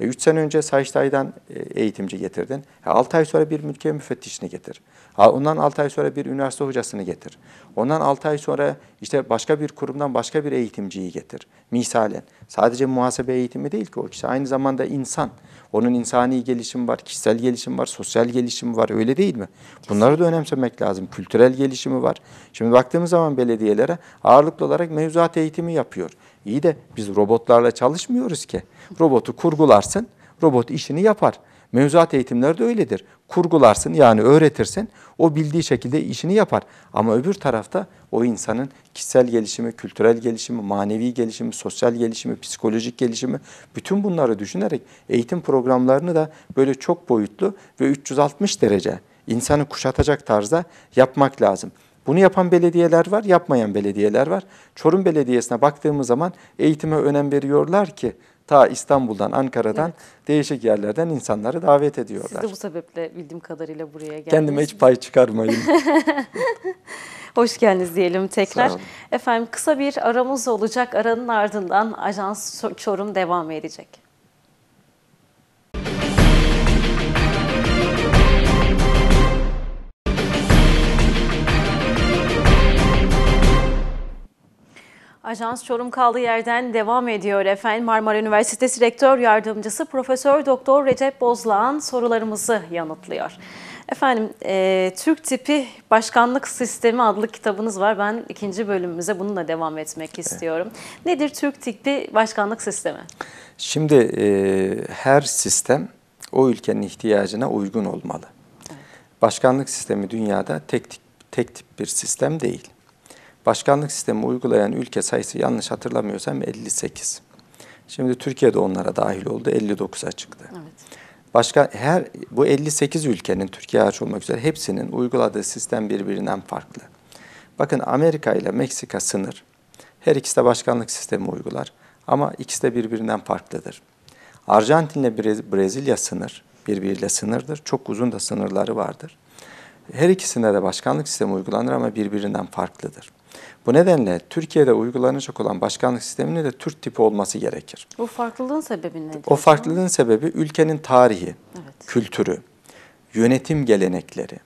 3 e, sene önce Sayıştay'dan e, eğitimci getirdin. 6 e, ay sonra bir mülkiye müfettişini getir. Ondan 6 ay sonra bir üniversite hocasını getir. Ondan 6 ay sonra işte başka bir kurumdan başka bir eğitimciyi getir. Misalen sadece muhasebe eğitimi değil ki o kişi aynı zamanda insan. Onun insani gelişim var, kişisel gelişim var, sosyal gelişim var öyle değil mi? Bunları da önemsemek lazım. Kültürel gelişimi var. Şimdi baktığımız zaman belediyelere ağırlıklı olarak mevzuat eğitimi yapıyor. İyi de biz robotlarla çalışmıyoruz ki. Robotu kurgularsın, robot işini yapar. Mevzuat eğitimlerde öyledir. Kurgularsın yani öğretirsin. O bildiği şekilde işini yapar. Ama öbür tarafta o insanın kişisel gelişimi, kültürel gelişimi, manevi gelişimi, sosyal gelişimi, psikolojik gelişimi bütün bunları düşünerek eğitim programlarını da böyle çok boyutlu ve 360 derece insanı kuşatacak tarzda yapmak lazım. Bunu yapan belediyeler var, yapmayan belediyeler var. Çorum Belediyesi'ne baktığımız zaman eğitime önem veriyorlar ki ta İstanbul'dan, Ankara'dan evet. değişik yerlerden insanları davet ediyorlar. Siz de bu sebeple bildiğim kadarıyla buraya geldiniz. Kendime hiç pay çıkarmayın. Hoş geldiniz diyelim tekrar. Efendim kısa bir aramız olacak. Aranın ardından Ajans Çorum devam edecek. Ajans Çorum kaldığı yerden devam ediyor efendim. Marmara Üniversitesi Rektör Yardımcısı Profesör Doktor Recep Bozlağan sorularımızı yanıtlıyor. Efendim, e, Türk Tipi Başkanlık Sistemi adlı kitabınız var. Ben ikinci bölümümüze bununla devam etmek istiyorum. Evet. Nedir Türk Tipi Başkanlık Sistemi? Şimdi e, her sistem o ülkenin ihtiyacına uygun olmalı. Evet. Başkanlık sistemi dünyada tek tip, tek tip bir sistem değil. Başkanlık sistemi uygulayan ülke sayısı yanlış hatırlamıyorsam 58. Şimdi Türkiye de onlara dahil oldu. 59'a çıktı. Evet. Başka her bu 58 ülkenin Türkiye hariç olmak üzere hepsinin uyguladığı sistem birbirinden farklı. Bakın Amerika ile Meksika sınır. Her ikisi de başkanlık sistemi uygular ama ikisi de birbirinden farklıdır. Arjantin ile Brezilya sınır birbiriyle sınırdır. Çok uzun da sınırları vardır. Her ikisinde de başkanlık sistemi uygulanır ama birbirinden farklıdır. Bu nedenle Türkiye'de uygulanacak olan başkanlık sisteminin de Türk tipi olması gerekir. Bu farklılığın sebebi nedir? O farklılığın sebebi ülkenin tarihi, evet. kültürü, yönetim gelenekleri,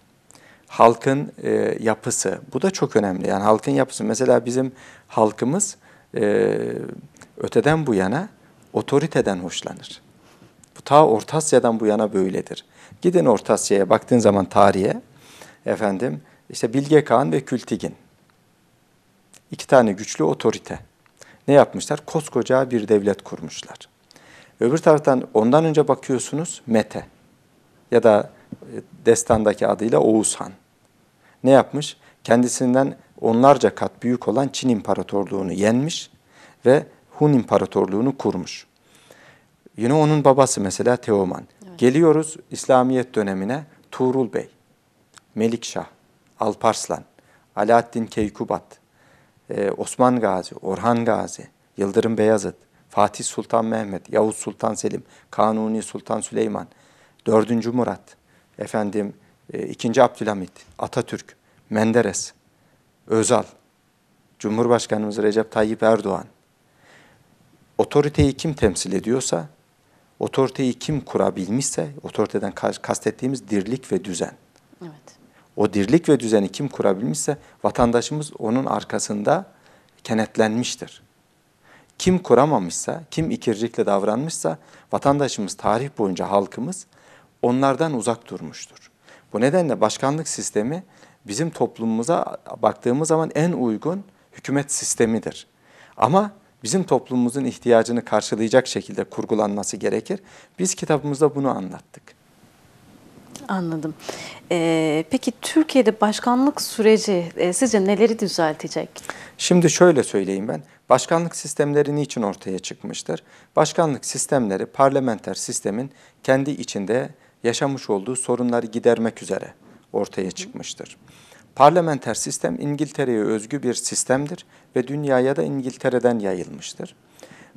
halkın e, yapısı. Bu da çok önemli. Yani halkın yapısı. Mesela bizim halkımız e, öteden bu yana otoriteden hoşlanır. Bu ta Orta Asya'dan bu yana böyledir. Gidin Orta Asya'ya baktığın zaman tarihe efendim işte Bilge Kağan ve Kültigin iki tane güçlü otorite. Ne yapmışlar? Koskoca bir devlet kurmuşlar. Öbür taraftan ondan önce bakıyorsunuz Mete ya da e, destandaki adıyla Oğuzhan. Ne yapmış? Kendisinden onlarca kat büyük olan Çin İmparatorluğunu yenmiş ve Hun İmparatorluğunu kurmuş. Yine onun babası mesela Teoman. Evet. Geliyoruz İslamiyet dönemine Tuğrul Bey, Melikşah, Alparslan, Alaaddin Keykubat, ee, Osman Gazi, Orhan Gazi, Yıldırım Beyazıt, Fatih Sultan Mehmet, Yavuz Sultan Selim, Kanuni Sultan Süleyman, 4. Murat, efendim e, 2. Abdülhamit, Atatürk, Menderes, Özal, Cumhurbaşkanımız Recep Tayyip Erdoğan. Otoriteyi kim temsil ediyorsa, otoriteyi kim kurabilmişse, otoriteden kastettiğimiz dirlik ve düzen. O dirlik ve düzeni kim kurabilmişse vatandaşımız onun arkasında kenetlenmiştir. Kim kuramamışsa, kim ikircikle davranmışsa vatandaşımız tarih boyunca halkımız onlardan uzak durmuştur. Bu nedenle başkanlık sistemi bizim toplumumuza baktığımız zaman en uygun hükümet sistemidir. Ama bizim toplumumuzun ihtiyacını karşılayacak şekilde kurgulanması gerekir. Biz kitabımızda bunu anlattık. Anladım. Ee, peki Türkiye'de başkanlık süreci e, sizce neleri düzeltecek? Şimdi şöyle söyleyeyim ben. Başkanlık sistemleri niçin ortaya çıkmıştır? Başkanlık sistemleri parlamenter sistemin kendi içinde yaşamış olduğu sorunları gidermek üzere ortaya çıkmıştır. Parlamenter sistem İngiltere'ye özgü bir sistemdir ve dünyaya da İngiltere'den yayılmıştır.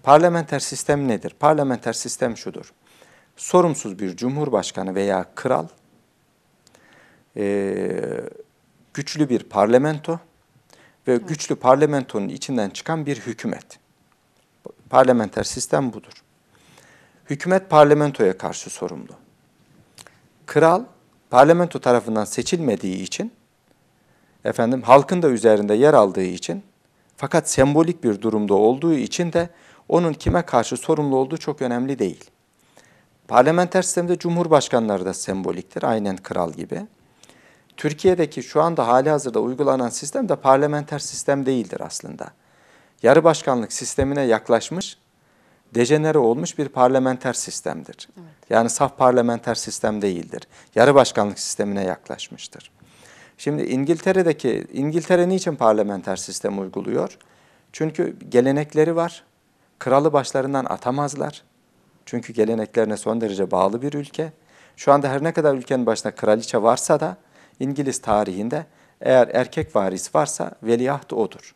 Parlamenter sistem nedir? Parlamenter sistem şudur sorumsuz bir cumhurbaşkanı veya kral, e, güçlü bir parlamento ve güçlü parlamentonun içinden çıkan bir hükümet. Parlamenter sistem budur. Hükümet parlamentoya karşı sorumlu. Kral parlamento tarafından seçilmediği için efendim halkın da üzerinde yer aldığı için fakat sembolik bir durumda olduğu için de onun kime karşı sorumlu olduğu çok önemli değil. Parlamenter sistemde cumhurbaşkanları da semboliktir, aynen kral gibi. Türkiye'deki şu anda hali hazırda uygulanan sistem de parlamenter sistem değildir aslında. Yarı başkanlık sistemine yaklaşmış, dejenere olmuş bir parlamenter sistemdir. Evet. Yani saf parlamenter sistem değildir. Yarı başkanlık sistemine yaklaşmıştır. Şimdi İngiltere'deki, İngiltere niçin parlamenter sistem uyguluyor? Çünkü gelenekleri var, kralı başlarından atamazlar çünkü geleneklerine son derece bağlı bir ülke. Şu anda her ne kadar ülkenin başına kraliçe varsa da İngiliz tarihinde eğer erkek varis varsa veliaht odur.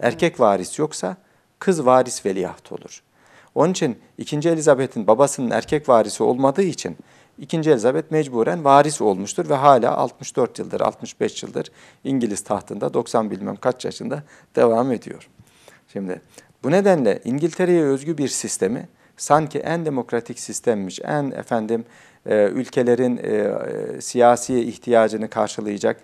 Erkek varis yoksa kız varis veliaht olur. Onun için 2. Elizabeth'in babasının erkek varisi olmadığı için 2. Elizabeth mecburen varis olmuştur ve hala 64 yıldır, 65 yıldır İngiliz tahtında 90 bilmem kaç yaşında devam ediyor. Şimdi bu nedenle İngiltere'ye özgü bir sistemi sanki en demokratik sistemmiş, en efendim e, ülkelerin e, e, siyasi ihtiyacını karşılayacak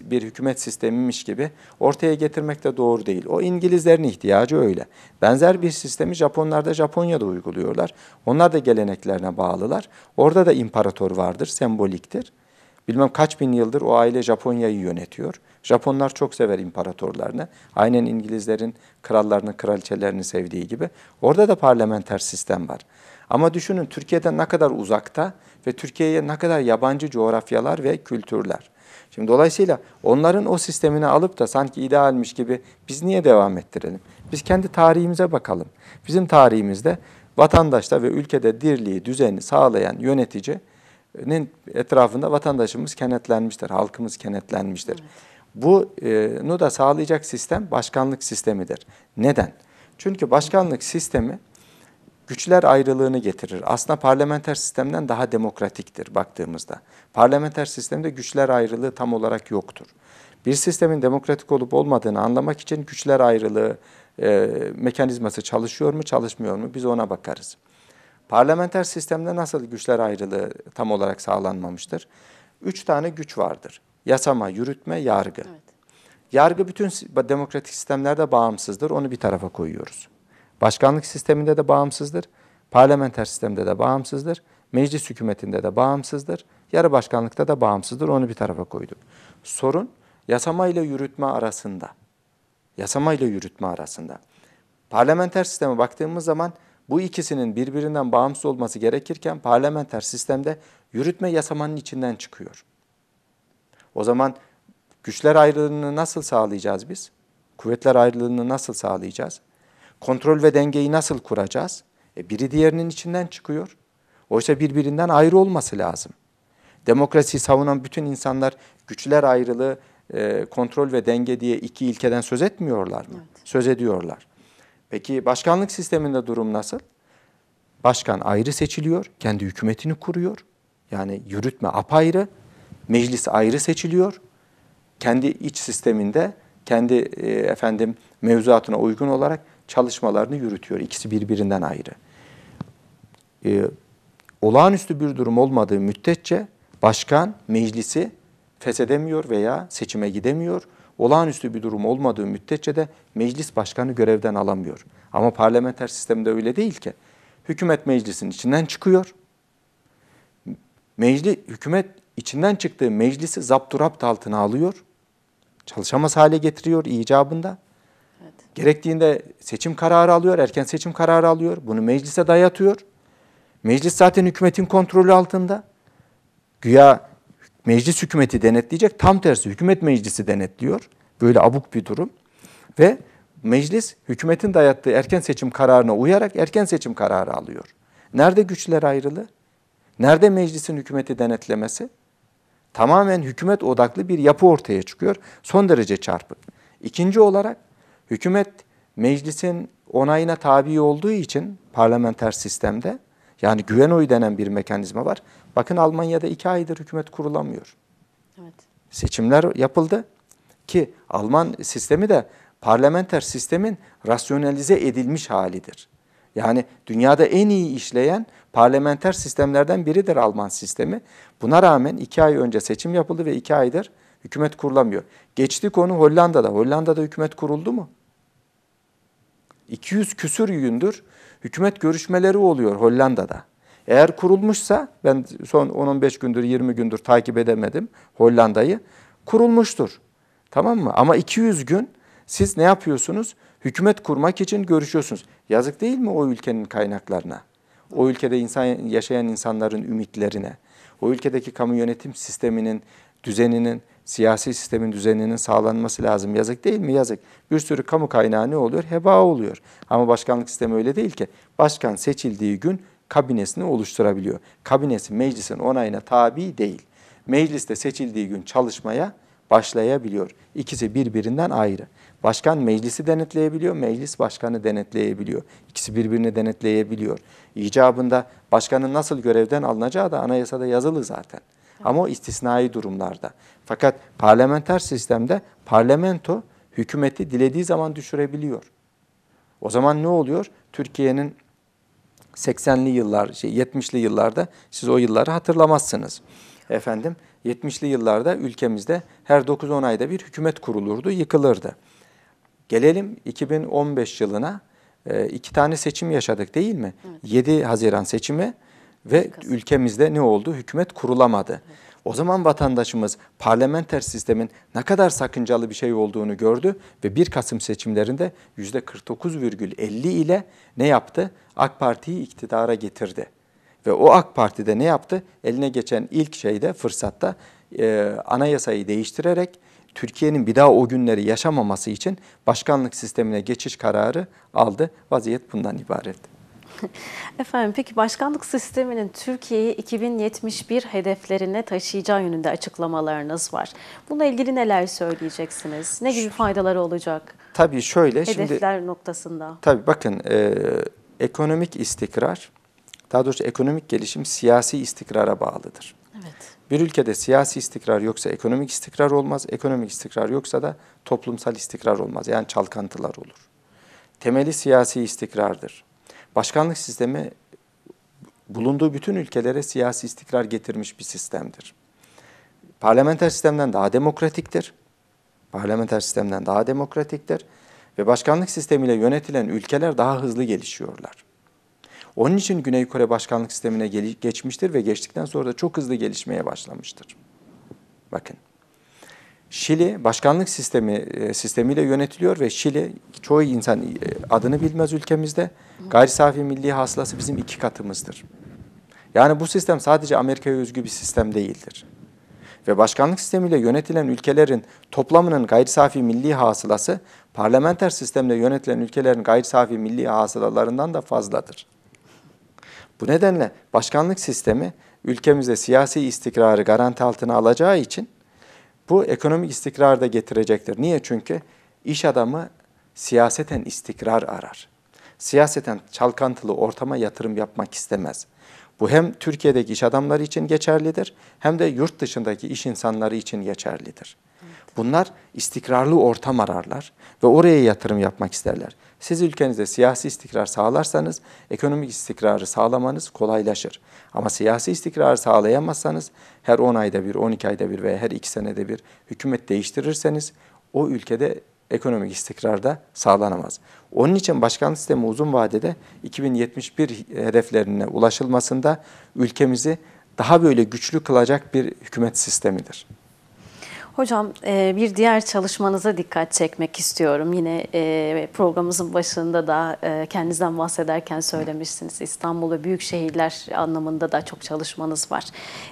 bir hükümet sistemiymiş gibi ortaya getirmek de doğru değil. O İngilizlerin ihtiyacı öyle. Benzer bir sistemi Japonlar da Japonya'da uyguluyorlar. Onlar da geleneklerine bağlılar. Orada da imparator vardır, semboliktir. Bilmem kaç bin yıldır o aile Japonya'yı yönetiyor. Japonlar çok sever imparatorlarını. Aynen İngilizlerin krallarını, kraliçelerini sevdiği gibi. Orada da parlamenter sistem var. Ama düşünün Türkiye'den ne kadar uzakta ve Türkiye'ye ne kadar yabancı coğrafyalar ve kültürler. Şimdi dolayısıyla onların o sistemini alıp da sanki idealmiş gibi biz niye devam ettirelim? Biz kendi tarihimize bakalım. Bizim tarihimizde vatandaşta ve ülkede dirliği, düzeni sağlayan yönetici nin etrafında vatandaşımız kenetlenmiştir, halkımız kenetlenmiştir. Evet. Bunu e, da sağlayacak sistem başkanlık sistemidir. Neden? Çünkü başkanlık sistemi güçler ayrılığını getirir. Aslında parlamenter sistemden daha demokratiktir baktığımızda. Parlamenter sistemde güçler ayrılığı tam olarak yoktur. Bir sistemin demokratik olup olmadığını anlamak için güçler ayrılığı e, mekanizması çalışıyor mu çalışmıyor mu biz ona bakarız. Parlamenter sistemde nasıl güçler ayrılığı tam olarak sağlanmamıştır? Üç tane güç vardır. Yasama, yürütme, yargı. Evet. Yargı bütün demokratik sistemlerde bağımsızdır. Onu bir tarafa koyuyoruz. Başkanlık sisteminde de bağımsızdır. Parlamenter sistemde de bağımsızdır. Meclis hükümetinde de bağımsızdır. Yarı başkanlıkta da bağımsızdır. Onu bir tarafa koyduk. Sorun yasama ile yürütme arasında. Yasama ile yürütme arasında. Parlamenter sisteme baktığımız zaman bu ikisinin birbirinden bağımsız olması gerekirken parlamenter sistemde yürütme yasamanın içinden çıkıyor. O zaman güçler ayrılığını nasıl sağlayacağız biz? Kuvvetler ayrılığını nasıl sağlayacağız? Kontrol ve dengeyi nasıl kuracağız? E biri diğerinin içinden çıkıyor. Oysa birbirinden ayrı olması lazım. Demokrasiyi savunan bütün insanlar güçler ayrılığı, e, kontrol ve denge diye iki ilkeden söz etmiyorlar mı? Evet. Söz ediyorlar. Peki başkanlık sisteminde durum nasıl? Başkan ayrı seçiliyor, kendi hükümetini kuruyor. Yani yürütme apayrı, meclis ayrı seçiliyor. Kendi iç sisteminde, kendi e, efendim mevzuatına uygun olarak çalışmalarını yürütüyor. İkisi birbirinden ayrı. E, olağanüstü bir durum olmadığı müddetçe başkan meclisi feshedemiyor veya seçime gidemiyor olağanüstü bir durum olmadığı müddetçe de meclis başkanı görevden alamıyor. Ama parlamenter sistemde öyle değil ki. Hükümet meclisin içinden çıkıyor. Meclis, hükümet içinden çıktığı meclisi zapturapt altına alıyor. Çalışamaz hale getiriyor icabında. Evet. Gerektiğinde seçim kararı alıyor, erken seçim kararı alıyor. Bunu meclise dayatıyor. Meclis zaten hükümetin kontrolü altında. Güya meclis hükümeti denetleyecek. Tam tersi hükümet meclisi denetliyor. Böyle abuk bir durum. Ve meclis hükümetin dayattığı erken seçim kararına uyarak erken seçim kararı alıyor. Nerede güçler ayrılı Nerede meclisin hükümeti denetlemesi? Tamamen hükümet odaklı bir yapı ortaya çıkıyor. Son derece çarpık. İkinci olarak hükümet meclisin onayına tabi olduğu için parlamenter sistemde yani güven oyu denen bir mekanizma var. Bakın Almanya'da iki aydır hükümet kurulamıyor. Evet. Seçimler yapıldı ki Alman sistemi de parlamenter sistemin rasyonalize edilmiş halidir. Yani dünyada en iyi işleyen parlamenter sistemlerden biridir Alman sistemi. Buna rağmen iki ay önce seçim yapıldı ve iki aydır hükümet kurulamıyor. Geçti konu Hollanda'da. Hollanda'da hükümet kuruldu mu? 200 küsür yündür hükümet görüşmeleri oluyor Hollanda'da. Eğer kurulmuşsa ben son 10-15 gündür 20 gündür takip edemedim Hollanda'yı. Kurulmuştur. Tamam mı? Ama 200 gün siz ne yapıyorsunuz? Hükümet kurmak için görüşüyorsunuz. Yazık değil mi o ülkenin kaynaklarına? O ülkede insan yaşayan insanların ümitlerine, o ülkedeki kamu yönetim sisteminin, düzeninin siyasi sistemin düzeninin sağlanması lazım. Yazık değil mi? Yazık. Bir sürü kamu kaynağı ne oluyor? Heba oluyor. Ama başkanlık sistemi öyle değil ki. Başkan seçildiği gün kabinesini oluşturabiliyor. Kabinesi meclisin onayına tabi değil. Mecliste seçildiği gün çalışmaya başlayabiliyor. İkisi birbirinden ayrı. Başkan meclisi denetleyebiliyor, meclis başkanı denetleyebiliyor. İkisi birbirini denetleyebiliyor. İcabında başkanın nasıl görevden alınacağı da anayasada yazılı zaten. Ama o istisnai durumlarda. Fakat parlamenter sistemde parlamento hükümeti dilediği zaman düşürebiliyor. O zaman ne oluyor? Türkiye'nin 80'li yıllar, şey 70'li yıllarda siz o yılları hatırlamazsınız. Efendim 70'li yıllarda ülkemizde her 9-10 ayda bir hükümet kurulurdu, yıkılırdı. Gelelim 2015 yılına ee, iki tane seçim yaşadık değil mi? Evet. 7 Haziran seçimi ve ülkemizde ne oldu? Hükümet kurulamadı. Evet. O zaman vatandaşımız parlamenter sistemin ne kadar sakıncalı bir şey olduğunu gördü ve 1 Kasım seçimlerinde %49,50 ile ne yaptı? AK Parti'yi iktidara getirdi. Ve o AK Parti de ne yaptı? Eline geçen ilk şeyde, fırsatta e, anayasayı değiştirerek Türkiye'nin bir daha o günleri yaşamaması için başkanlık sistemine geçiş kararı aldı. Vaziyet bundan ibaret. Efendim peki başkanlık sisteminin Türkiye'yi 2071 hedeflerine taşıyacağı yönünde açıklamalarınız var. Bununla ilgili neler söyleyeceksiniz? Ne gibi faydaları olacak? Tabii şöyle. Hedefler şimdi, noktasında. Tabii bakın e, ekonomik istikrar, daha doğrusu ekonomik gelişim siyasi istikrara bağlıdır. Evet. Bir ülkede siyasi istikrar yoksa ekonomik istikrar olmaz, ekonomik istikrar yoksa da toplumsal istikrar olmaz. Yani çalkantılar olur. Temeli siyasi istikrardır. Başkanlık sistemi bulunduğu bütün ülkelere siyasi istikrar getirmiş bir sistemdir. Parlamenter sistemden daha demokratiktir. Parlamenter sistemden daha demokratiktir ve başkanlık sistemiyle yönetilen ülkeler daha hızlı gelişiyorlar. Onun için Güney Kore başkanlık sistemine geçmiştir ve geçtikten sonra da çok hızlı gelişmeye başlamıştır. Bakın Şili başkanlık sistemi e, sistemiyle yönetiliyor ve Şili çoğu insan e, adını bilmez ülkemizde. Gayri safi milli hasılası bizim iki katımızdır. Yani bu sistem sadece Amerika'ya özgü bir sistem değildir. Ve başkanlık sistemiyle yönetilen ülkelerin toplamının gayri safi milli hasılası parlamenter sistemle yönetilen ülkelerin gayri safi milli hasılalarından da fazladır. Bu nedenle başkanlık sistemi ülkemizde siyasi istikrarı garanti altına alacağı için bu ekonomik istikrar da getirecektir. Niye? Çünkü iş adamı siyaseten istikrar arar. Siyaseten çalkantılı ortama yatırım yapmak istemez. Bu hem Türkiye'deki iş adamları için geçerlidir hem de yurt dışındaki iş insanları için geçerlidir. Bunlar istikrarlı ortam ararlar ve oraya yatırım yapmak isterler. Siz ülkenizde siyasi istikrar sağlarsanız ekonomik istikrarı sağlamanız kolaylaşır. Ama siyasi istikrarı sağlayamazsanız her 10 ayda bir, 12 ayda bir veya her 2 senede bir hükümet değiştirirseniz o ülkede ekonomik istikrar da sağlanamaz. Onun için başkanlık sistemi uzun vadede 2071 hedeflerine ulaşılmasında ülkemizi daha böyle güçlü kılacak bir hükümet sistemidir. Hocam e, bir diğer çalışmanıza dikkat çekmek istiyorum. Yine e, programımızın başında da e, kendinizden bahsederken söylemişsiniz. İstanbul'u büyük şehirler anlamında da çok çalışmanız var.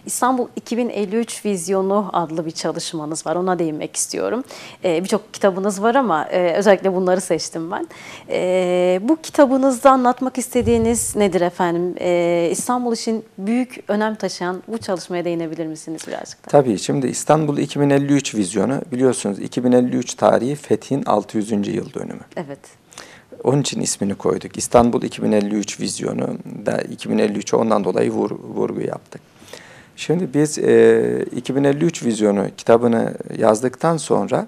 İstanbul 2053 Vizyonu adlı bir çalışmanız var. Ona değinmek istiyorum. Birçok kitabınız var ama özellikle bunları seçtim ben. Bu kitabınızda anlatmak istediğiniz nedir efendim? İstanbul için büyük önem taşıyan bu çalışmaya değinebilir misiniz birazcık? Da? Tabii. Şimdi İstanbul 2053 2053 vizyonu biliyorsunuz 2053 tarihi fethin 600. yıl dönümü. Evet. Onun için ismini koyduk. İstanbul 2053 vizyonu da 2053 ondan dolayı vur, vurgu yaptık. Şimdi biz e, 2053 vizyonu kitabını yazdıktan sonra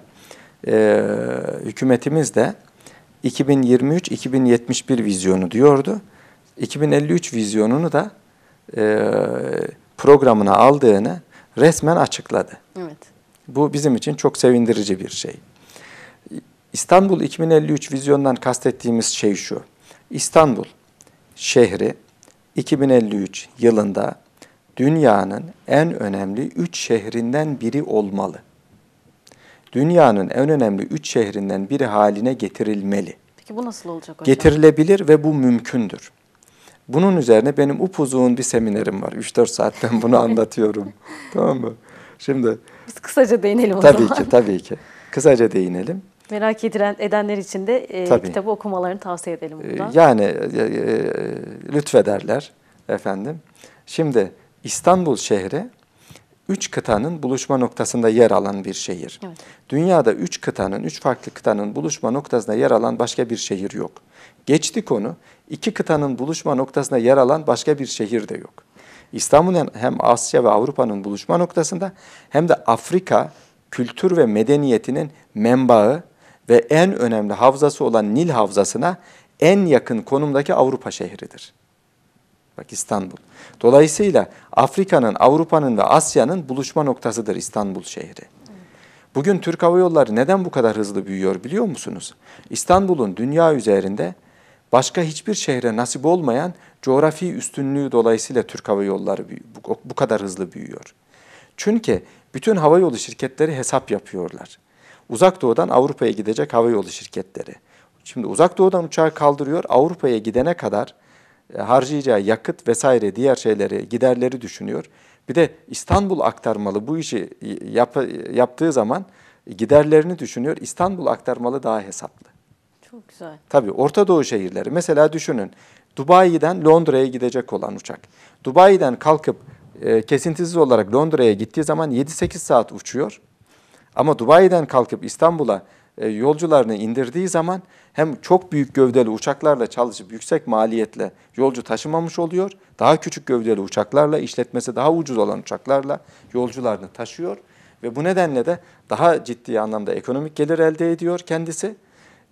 e, hükümetimiz de 2023-2071 vizyonu diyordu. 2053 vizyonunu da e, programına aldığını resmen açıkladı. Evet. Bu bizim için çok sevindirici bir şey. İstanbul 2053 vizyondan kastettiğimiz şey şu. İstanbul şehri 2053 yılında dünyanın en önemli üç şehrinden biri olmalı. Dünyanın en önemli üç şehrinden biri haline getirilmeli. Peki bu nasıl olacak hocam? Getirilebilir ve bu mümkündür. Bunun üzerine benim upuzun bir seminerim var. 3-4 saatten bunu anlatıyorum. tamam mı? Şimdi biz kısaca değinelim o tabii zaman. Tabii ki, tabii ki. Kısaca değinelim. Merak edilen, edenler için de e, tabii. kitabı okumalarını tavsiye edelim e, burada. Yani e, e, lütfederler efendim. Şimdi İstanbul şehri üç kıtanın buluşma noktasında yer alan bir şehir. Evet. Dünyada üç kıtanın, üç farklı kıtanın buluşma noktasında yer alan başka bir şehir yok. Geçtik onu, iki kıtanın buluşma noktasında yer alan başka bir şehir de yok. İstanbul hem Asya ve Avrupa'nın buluşma noktasında hem de Afrika kültür ve medeniyetinin menbaı ve en önemli havzası olan Nil havzasına en yakın konumdaki Avrupa şehridir. Bak İstanbul. Dolayısıyla Afrika'nın, Avrupa'nın ve Asya'nın buluşma noktasıdır İstanbul şehri. Bugün Türk Hava Yolları neden bu kadar hızlı büyüyor biliyor musunuz? İstanbul'un dünya üzerinde başka hiçbir şehre nasip olmayan coğrafi üstünlüğü dolayısıyla Türk Hava Yolları bu, kadar hızlı büyüyor. Çünkü bütün hava yolu şirketleri hesap yapıyorlar. Uzak doğudan Avrupa'ya gidecek hava yolu şirketleri. Şimdi uzak doğudan uçağı kaldırıyor, Avrupa'ya gidene kadar e, harcayacağı yakıt vesaire diğer şeyleri, giderleri düşünüyor. Bir de İstanbul aktarmalı bu işi e, yap, yaptığı zaman giderlerini düşünüyor. İstanbul aktarmalı daha hesaplı. Çok güzel. Tabii Orta Doğu şehirleri. Mesela düşünün Dubai'den Londra'ya gidecek olan uçak. Dubai'den kalkıp e, kesintisiz olarak Londra'ya gittiği zaman 7-8 saat uçuyor. Ama Dubai'den kalkıp İstanbul'a e, yolcularını indirdiği zaman hem çok büyük gövdeli uçaklarla çalışıp yüksek maliyetle yolcu taşımamış oluyor. Daha küçük gövdeli uçaklarla, işletmesi daha ucuz olan uçaklarla yolcularını taşıyor. Ve bu nedenle de daha ciddi anlamda ekonomik gelir elde ediyor kendisi.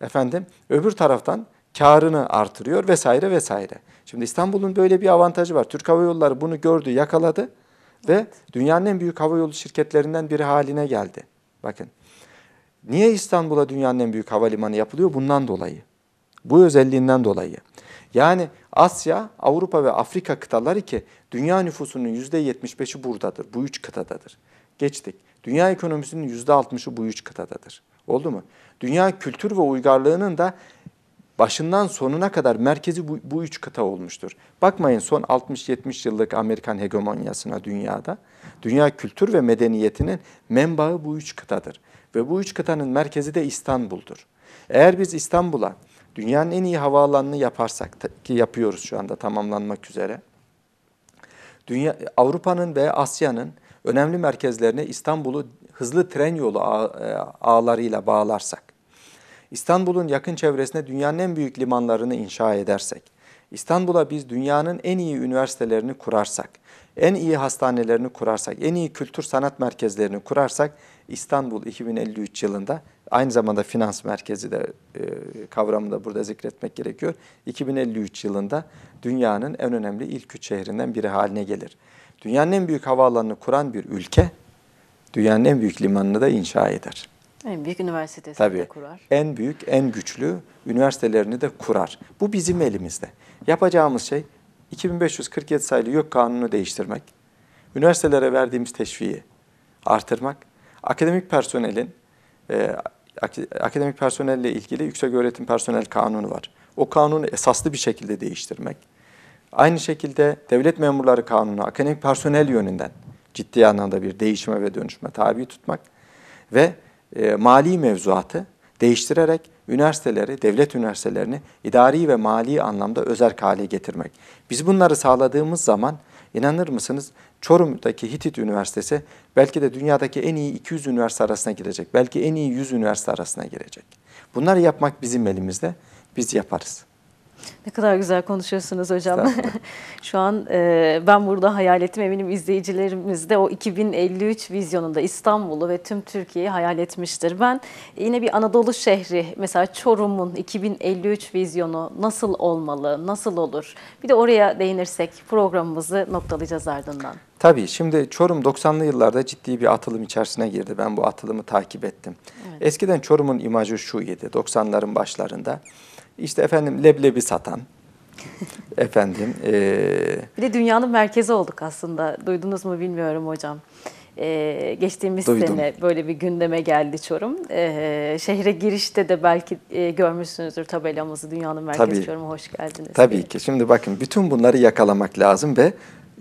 Efendim öbür taraftan karını artırıyor vesaire vesaire. Şimdi İstanbul'un böyle bir avantajı var. Türk Hava Yolları bunu gördü, yakaladı ve dünyanın en büyük hava yolu şirketlerinden biri haline geldi. Bakın. Niye İstanbul'a dünyanın en büyük havalimanı yapılıyor? Bundan dolayı. Bu özelliğinden dolayı. Yani Asya, Avrupa ve Afrika kıtaları ki dünya nüfusunun %75'i buradadır. Bu üç kıtadadır. Geçtik. Dünya ekonomisinin %60'ı bu üç kıtadadır. Oldu mu? dünya kültür ve uygarlığının da başından sonuna kadar merkezi bu, bu üç kıta olmuştur. Bakmayın son 60-70 yıllık Amerikan hegemonyasına dünyada. Dünya kültür ve medeniyetinin menbaı bu üç kıtadır. Ve bu üç kıtanın merkezi de İstanbul'dur. Eğer biz İstanbul'a dünyanın en iyi havaalanını yaparsak ki yapıyoruz şu anda tamamlanmak üzere. Dünya Avrupa'nın ve Asya'nın önemli merkezlerine İstanbul'u hızlı tren yolu e, ağlarıyla bağlarsak İstanbul'un yakın çevresine dünyanın en büyük limanlarını inşa edersek, İstanbul'a biz dünyanın en iyi üniversitelerini kurarsak, en iyi hastanelerini kurarsak, en iyi kültür sanat merkezlerini kurarsak İstanbul 2053 yılında aynı zamanda finans merkezi de e, kavramını burada zikretmek gerekiyor. 2053 yılında dünyanın en önemli ilk üç şehrinden biri haline gelir. Dünyanın en büyük havaalanını kuran bir ülke dünyanın en büyük limanını da inşa eder. En büyük üniversitesini Tabii, de kurar. En büyük, en güçlü üniversitelerini de kurar. Bu bizim elimizde. Yapacağımız şey 2547 sayılı YÖK kanunu değiştirmek, üniversitelere verdiğimiz teşviği artırmak, akademik personelin, e, akademik personelle ilgili yüksek öğretim personel kanunu var. O kanunu esaslı bir şekilde değiştirmek. Aynı şekilde devlet memurları kanunu akademik personel yönünden ciddi anlamda bir değişime ve dönüşme tabi tutmak ve e, mali mevzuatı değiştirerek üniversiteleri, devlet üniversitelerini idari ve mali anlamda özerk hale getirmek. Biz bunları sağladığımız zaman inanır mısınız Çorum'daki Hitit Üniversitesi belki de dünyadaki en iyi 200 üniversite arasına girecek. Belki en iyi 100 üniversite arasına girecek. Bunları yapmak bizim elimizde. Biz yaparız. Ne kadar güzel konuşuyorsunuz hocam. Şu an e, ben burada hayal ettim. Eminim izleyicilerimiz de o 2053 vizyonunda İstanbul'u ve tüm Türkiye'yi hayal etmiştir. Ben e, yine bir Anadolu şehri mesela Çorum'un 2053 vizyonu nasıl olmalı, nasıl olur? Bir de oraya değinirsek programımızı noktalayacağız ardından. Tabii şimdi Çorum 90'lı yıllarda ciddi bir atılım içerisine girdi. Ben bu atılımı takip ettim. Evet. Eskiden Çorum'un imajı şu idi 90'ların başlarında işte efendim leblebi satan, efendim. E... Bir de dünyanın merkezi olduk aslında. Duydunuz mu bilmiyorum hocam. Ee, geçtiğimiz Duydum. sene böyle bir gündeme geldi Çorum. Ee, şehre girişte de belki e, görmüşsünüzdür tabelamızı. Dünyanın merkezi Tabii. Çorum'a hoş geldiniz. Tabii diye. ki. Şimdi bakın bütün bunları yakalamak lazım ve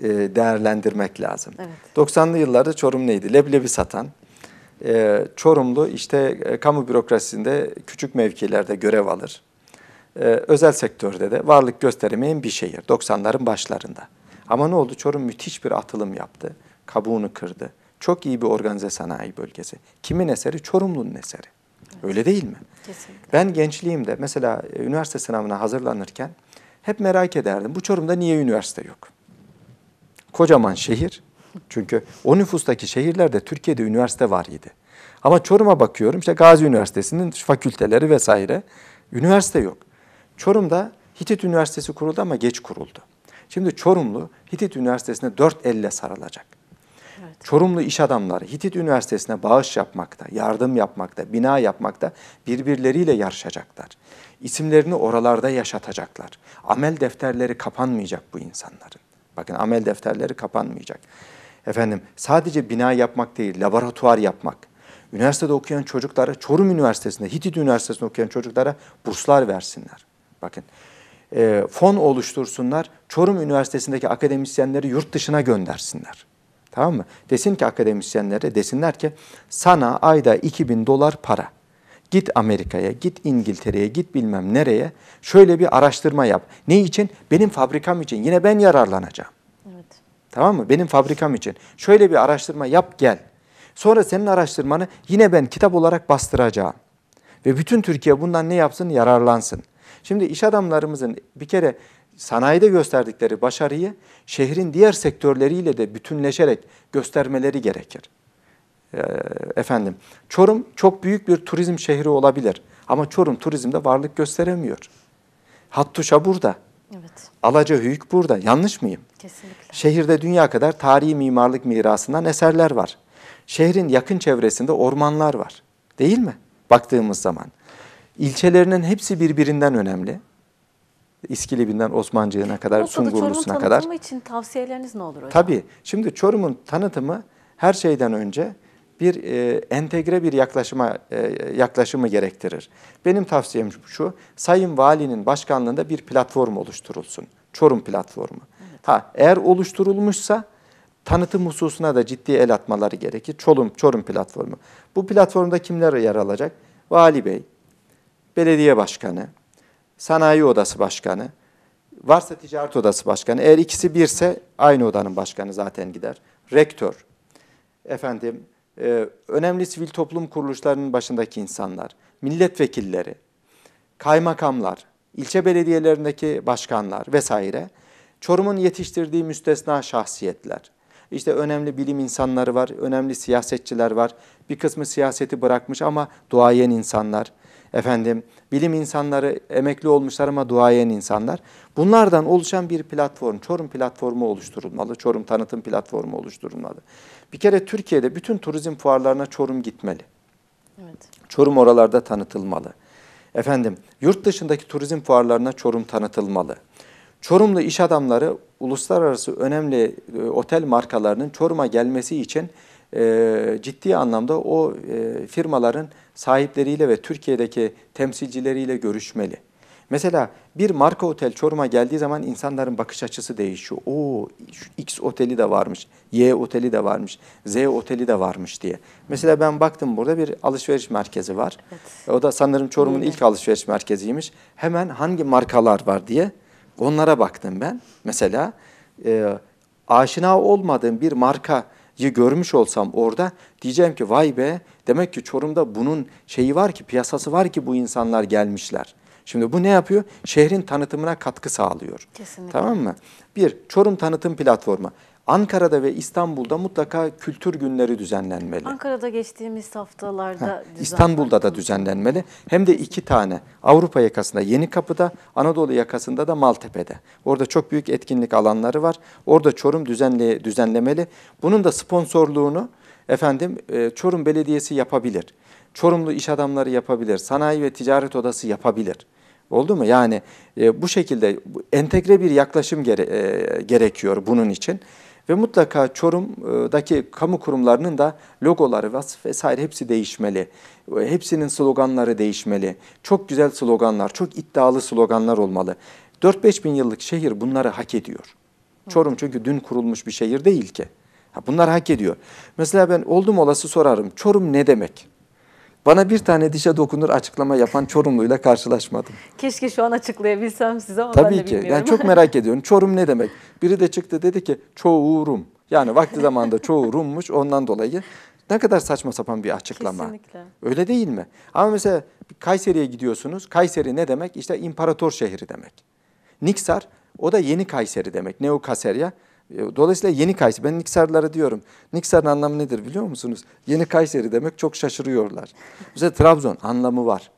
e, değerlendirmek lazım. Evet. 90'lı yıllarda Çorum neydi? Leblebi satan, e, Çorumlu işte e, kamu bürokrasisinde küçük mevkilerde görev alır ee, özel sektörde de varlık gösteremeyen bir şehir 90'ların başlarında. Ama ne oldu? Çorum müthiş bir atılım yaptı. Kabuğunu kırdı. Çok iyi bir organize sanayi bölgesi. Kimin eseri? Çorumlu'nun eseri. Öyle değil mi? Kesinlikle. Ben gençliğimde mesela e, üniversite sınavına hazırlanırken hep merak ederdim. Bu Çorum'da niye üniversite yok? Kocaman şehir. Çünkü o nüfustaki şehirlerde Türkiye'de üniversite var idi. Ama Çorum'a bakıyorum işte Gazi Üniversitesi'nin fakülteleri vesaire. Üniversite yok. Çorum'da Hitit Üniversitesi kuruldu ama geç kuruldu. Şimdi Çorumlu Hitit Üniversitesi'ne dört elle sarılacak. Evet. Çorumlu iş adamları Hitit Üniversitesi'ne bağış yapmakta, yardım yapmakta, bina yapmakta birbirleriyle yarışacaklar. İsimlerini oralarda yaşatacaklar. Amel defterleri kapanmayacak bu insanların. Bakın amel defterleri kapanmayacak. Efendim sadece bina yapmak değil, laboratuvar yapmak. Üniversitede okuyan çocuklara, Çorum Üniversitesi'nde, Hitit Üniversitesi'nde okuyan çocuklara burslar versinler. Bakın e, fon oluştursunlar. Çorum Üniversitesi'ndeki akademisyenleri yurt dışına göndersinler. Tamam mı? Desin ki akademisyenlere desinler ki sana ayda 2000 dolar para. Git Amerika'ya, git İngiltere'ye, git bilmem nereye. Şöyle bir araştırma yap. Ne için? Benim fabrikam için. Yine ben yararlanacağım. Evet. Tamam mı? Benim fabrikam için. Şöyle bir araştırma yap gel. Sonra senin araştırmanı yine ben kitap olarak bastıracağım. Ve bütün Türkiye bundan ne yapsın? Yararlansın. Şimdi iş adamlarımızın bir kere sanayide gösterdikleri başarıyı şehrin diğer sektörleriyle de bütünleşerek göstermeleri gerekir. Ee, efendim, Çorum çok büyük bir turizm şehri olabilir ama Çorum turizmde varlık gösteremiyor. Hattuşa burada. Evet. Alaca Hüyük burada. Yanlış mıyım? Kesinlikle. Şehirde dünya kadar tarihi mimarlık mirasından eserler var. Şehrin yakın çevresinde ormanlar var. Değil mi? Baktığımız zaman. İlçelerinin hepsi birbirinden önemli. İskilib'inden Osmancı'na kadar, Olsa Sungurlu'suna kadar. tanıtımı için tavsiyeleriniz ne olur hocam? Tabii. Şimdi Çorum'un tanıtımı her şeyden önce bir e, entegre bir yaklaşıma e, yaklaşımı gerektirir. Benim tavsiyem şu, Sayın Valinin başkanlığında bir platform oluşturulsun. Çorum platformu. Evet. Ha, eğer oluşturulmuşsa tanıtım hususuna da ciddi el atmaları gerekir. Çorum, Çorum platformu. Bu platformda kimler yer alacak? Vali Bey, belediye başkanı, sanayi odası başkanı, varsa ticaret odası başkanı. Eğer ikisi birse aynı odanın başkanı zaten gider. Rektör, efendim, e, önemli sivil toplum kuruluşlarının başındaki insanlar, milletvekilleri, kaymakamlar, ilçe belediyelerindeki başkanlar vesaire. Çorum'un yetiştirdiği müstesna şahsiyetler. İşte önemli bilim insanları var, önemli siyasetçiler var. Bir kısmı siyaseti bırakmış ama duayen insanlar efendim bilim insanları, emekli olmuşlar ama duayen insanlar. Bunlardan oluşan bir platform, Çorum platformu oluşturulmalı, Çorum tanıtım platformu oluşturulmalı. Bir kere Türkiye'de bütün turizm fuarlarına Çorum gitmeli. Evet. Çorum oralarda tanıtılmalı. Efendim yurt dışındaki turizm fuarlarına Çorum tanıtılmalı. Çorumlu iş adamları uluslararası önemli e, otel markalarının Çorum'a gelmesi için e, ciddi anlamda o e, firmaların sahipleriyle ve Türkiye'deki temsilcileriyle görüşmeli. Mesela bir marka otel Çorum'a geldiği zaman insanların bakış açısı değişiyor. O X oteli de varmış, Y oteli de varmış, Z oteli de varmış diye. Mesela ben baktım burada bir alışveriş merkezi var. Evet. O da sanırım Çorum'un ilk alışveriş merkeziymiş. Hemen hangi markalar var diye onlara baktım ben. Mesela e, aşina olmadığım bir marka görmüş olsam orada diyeceğim ki vay be demek ki Çorum'da bunun şeyi var ki piyasası var ki bu insanlar gelmişler. Şimdi bu ne yapıyor? Şehrin tanıtımına katkı sağlıyor. Kesinlikle. Tamam mı? Bir, Çorum Tanıtım Platformu. Ankara'da ve İstanbul'da mutlaka kültür günleri düzenlenmeli. Ankara'da geçtiğimiz haftalarda ha, İstanbul'da da düzenlenmeli. Hem de iki tane Avrupa yakasında yeni kapıda, Anadolu yakasında da Maltepe'de. Orada çok büyük etkinlik alanları var. Orada Çorum düzenle, düzenlemeli. Bunun da sponsorluğunu efendim e, Çorum Belediyesi yapabilir. Çorumlu iş adamları yapabilir. Sanayi ve Ticaret Odası yapabilir. Oldu mu? Yani e, bu şekilde entegre bir yaklaşım gere, e, gerekiyor bunun için. Ve mutlaka Çorum'daki kamu kurumlarının da logoları, vasıf vesaire hepsi değişmeli. Hepsinin sloganları değişmeli. Çok güzel sloganlar, çok iddialı sloganlar olmalı. 4-5 bin yıllık şehir bunları hak ediyor. Çorum çünkü dün kurulmuş bir şehir değil ki. bunlar hak ediyor. Mesela ben oldum olası sorarım. Çorum ne demek? Bana bir tane dişe dokunur açıklama yapan Çorumlu'yla karşılaşmadım. Keşke şu an açıklayabilsem size ama Tabii ben de ki. bilmiyorum. Yani çok merak ediyorum. Çorum ne demek? Biri de çıktı dedi ki çoğurum. Yani vakti zamanda çoğurummuş. ondan dolayı. Ne kadar saçma sapan bir açıklama. Kesinlikle. Öyle değil mi? Ama mesela Kayseri'ye gidiyorsunuz. Kayseri ne demek? İşte imparator şehri demek. Niksar o da yeni Kayseri demek. Neo Kaserya. E, dolayısıyla yeni Kayseri, ben Niksarlara diyorum. Niksar'ın anlamı nedir biliyor musunuz? Yeni Kayseri demek çok şaşırıyorlar. Mesela Trabzon anlamı var.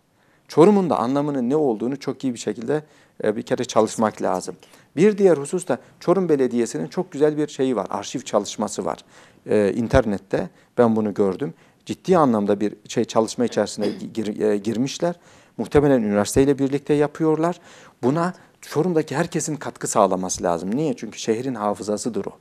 Çorum'un da anlamının ne olduğunu çok iyi bir şekilde e, bir kere çalışmak lazım. Bir diğer husus da Çorum Belediyesi'nin çok güzel bir şeyi var, arşiv çalışması var. Ee, internette ben bunu gördüm. Ciddi anlamda bir şey çalışma içerisine gir, e, girmişler. Muhtemelen üniversiteyle birlikte yapıyorlar. Buna Çorum'daki herkesin katkı sağlaması lazım. Niye? Çünkü şehrin hafızasıdır o.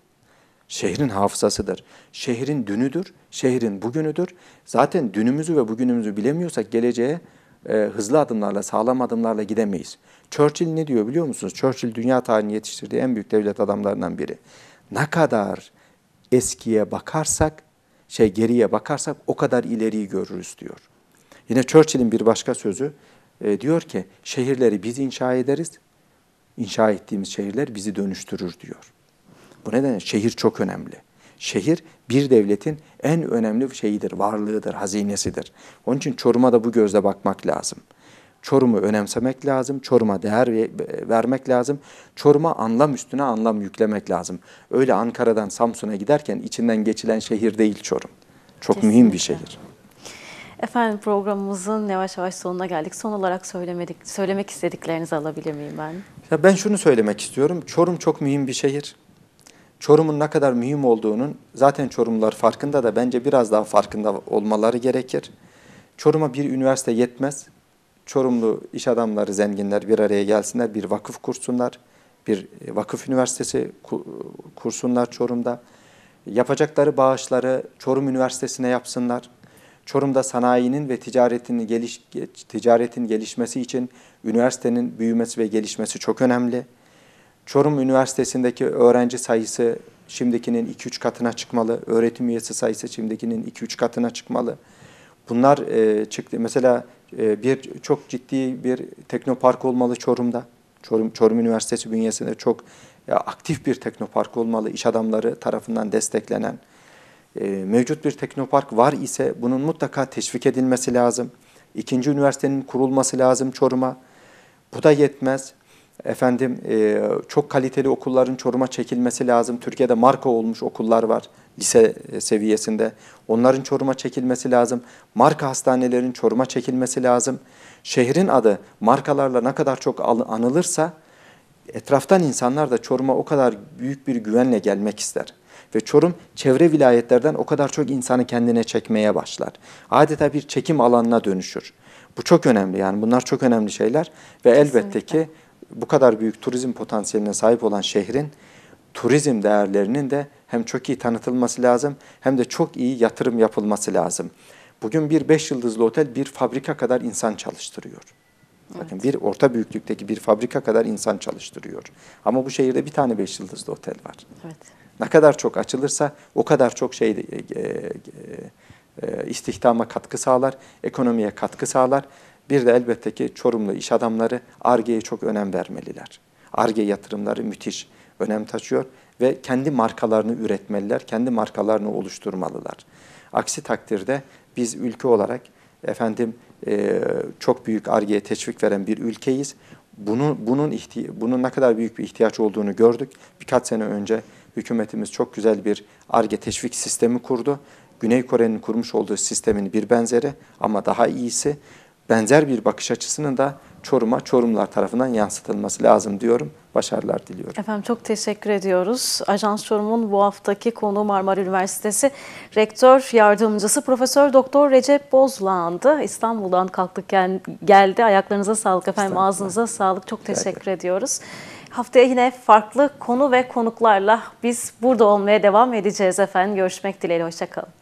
Şehrin hafızasıdır. Şehrin dünüdür, şehrin bugünüdür. Zaten dünümüzü ve bugünümüzü bilemiyorsak geleceğe e, hızlı adımlarla, sağlam adımlarla gidemeyiz. Churchill ne diyor biliyor musunuz? Churchill dünya tarihini yetiştirdiği en büyük devlet adamlarından biri. Ne kadar eskiye bakarsak, şey geriye bakarsak o kadar ileriyi görürüz diyor. Yine Churchill'in bir başka sözü e, diyor ki şehirleri biz inşa ederiz, inşa ettiğimiz şehirler bizi dönüştürür diyor. Bu nedenle şehir çok önemli. Şehir bir devletin en önemli şeyidir, varlığıdır, hazinesidir. Onun için Çorum'a da bu gözle bakmak lazım. Çorum'u önemsemek lazım, Çorum'a değer vermek lazım, Çorum'a anlam üstüne anlam yüklemek lazım. Öyle Ankara'dan Samsun'a giderken içinden geçilen şehir değil Çorum. Çok Kesinlikle. mühim bir şehir. Efendim programımızın yavaş yavaş sonuna geldik. Son olarak söylemedik, söylemek istediklerinizi alabilir miyim ben? Ya ben şunu söylemek istiyorum. Çorum çok mühim bir şehir. Çorum'un ne kadar mühim olduğunun zaten Çorumlular farkında da bence biraz daha farkında olmaları gerekir. Çorum'a bir üniversite yetmez. Çorumlu iş adamları, zenginler bir araya gelsinler, bir vakıf kursunlar. Bir e, vakıf üniversitesi kursunlar Çorum'da. Yapacakları bağışları Çorum Üniversitesi'ne yapsınlar. Çorum'da sanayinin ve ticaretin, geliş, ticaretin gelişmesi için üniversitenin büyümesi ve gelişmesi çok önemli. Çorum Üniversitesi'ndeki öğrenci sayısı şimdikinin 2-3 katına çıkmalı. Öğretim üyesi sayısı şimdikinin 2-3 katına çıkmalı. Bunlar e, çıktı. Mesela e, bir çok ciddi bir teknopark olmalı Çorum'da. Çorum, Çorum Üniversitesi bünyesinde çok e, aktif bir teknopark olmalı. İş adamları tarafından desteklenen. Ee, mevcut bir teknopark var ise bunun mutlaka teşvik edilmesi lazım. İkinci üniversitenin kurulması lazım Çorum'a. Bu da yetmez. Efendim e, çok kaliteli okulların Çorum'a çekilmesi lazım. Türkiye'de marka olmuş okullar var lise e, seviyesinde. Onların Çorum'a çekilmesi lazım. Marka hastanelerin Çorum'a çekilmesi lazım. Şehrin adı markalarla ne kadar çok anılırsa etraftan insanlar da Çorum'a o kadar büyük bir güvenle gelmek ister. Ve Çorum çevre vilayetlerden o kadar çok insanı kendine çekmeye başlar. Adeta bir çekim alanına dönüşür. Bu çok önemli yani bunlar çok önemli şeyler ve elbette ki bu kadar büyük turizm potansiyeline sahip olan şehrin turizm değerlerinin de hem çok iyi tanıtılması lazım hem de çok iyi yatırım yapılması lazım. Bugün bir beş yıldızlı otel bir fabrika kadar insan çalıştırıyor. Evet. Bakın bir orta büyüklükteki bir fabrika kadar insan çalıştırıyor. Ama bu şehirde bir tane beş yıldızlı otel var. Evet. Ne kadar çok açılırsa o kadar çok şey e, e, e, istihdama katkı sağlar, ekonomiye katkı sağlar. Bir de elbette ki Çorumlu iş adamları ARGE'ye çok önem vermeliler. ARGE yatırımları müthiş önem taşıyor ve kendi markalarını üretmeliler, kendi markalarını oluşturmalılar. Aksi takdirde biz ülke olarak efendim e, çok büyük argeye teşvik veren bir ülkeyiz. Bunu, bunun, bunun ne kadar büyük bir ihtiyaç olduğunu gördük. Birkaç sene önce hükümetimiz çok güzel bir arge teşvik sistemi kurdu. Güney Kore'nin kurmuş olduğu sistemin bir benzeri ama daha iyisi benzer bir bakış açısının da Çorum'a Çorumlar tarafından yansıtılması lazım diyorum. Başarılar diliyorum. Efendim çok teşekkür ediyoruz. Ajans Çorum'un bu haftaki konu Marmara Üniversitesi Rektör Yardımcısı Profesör Doktor Recep Bozlandı. İstanbul'dan kalktık geldi. Ayaklarınıza sağlık efendim. Ağzınıza sağlık. Çok teşekkür ediyoruz. Haftaya yine farklı konu ve konuklarla biz burada olmaya devam edeceğiz efendim. Görüşmek dileğiyle. Hoşçakalın.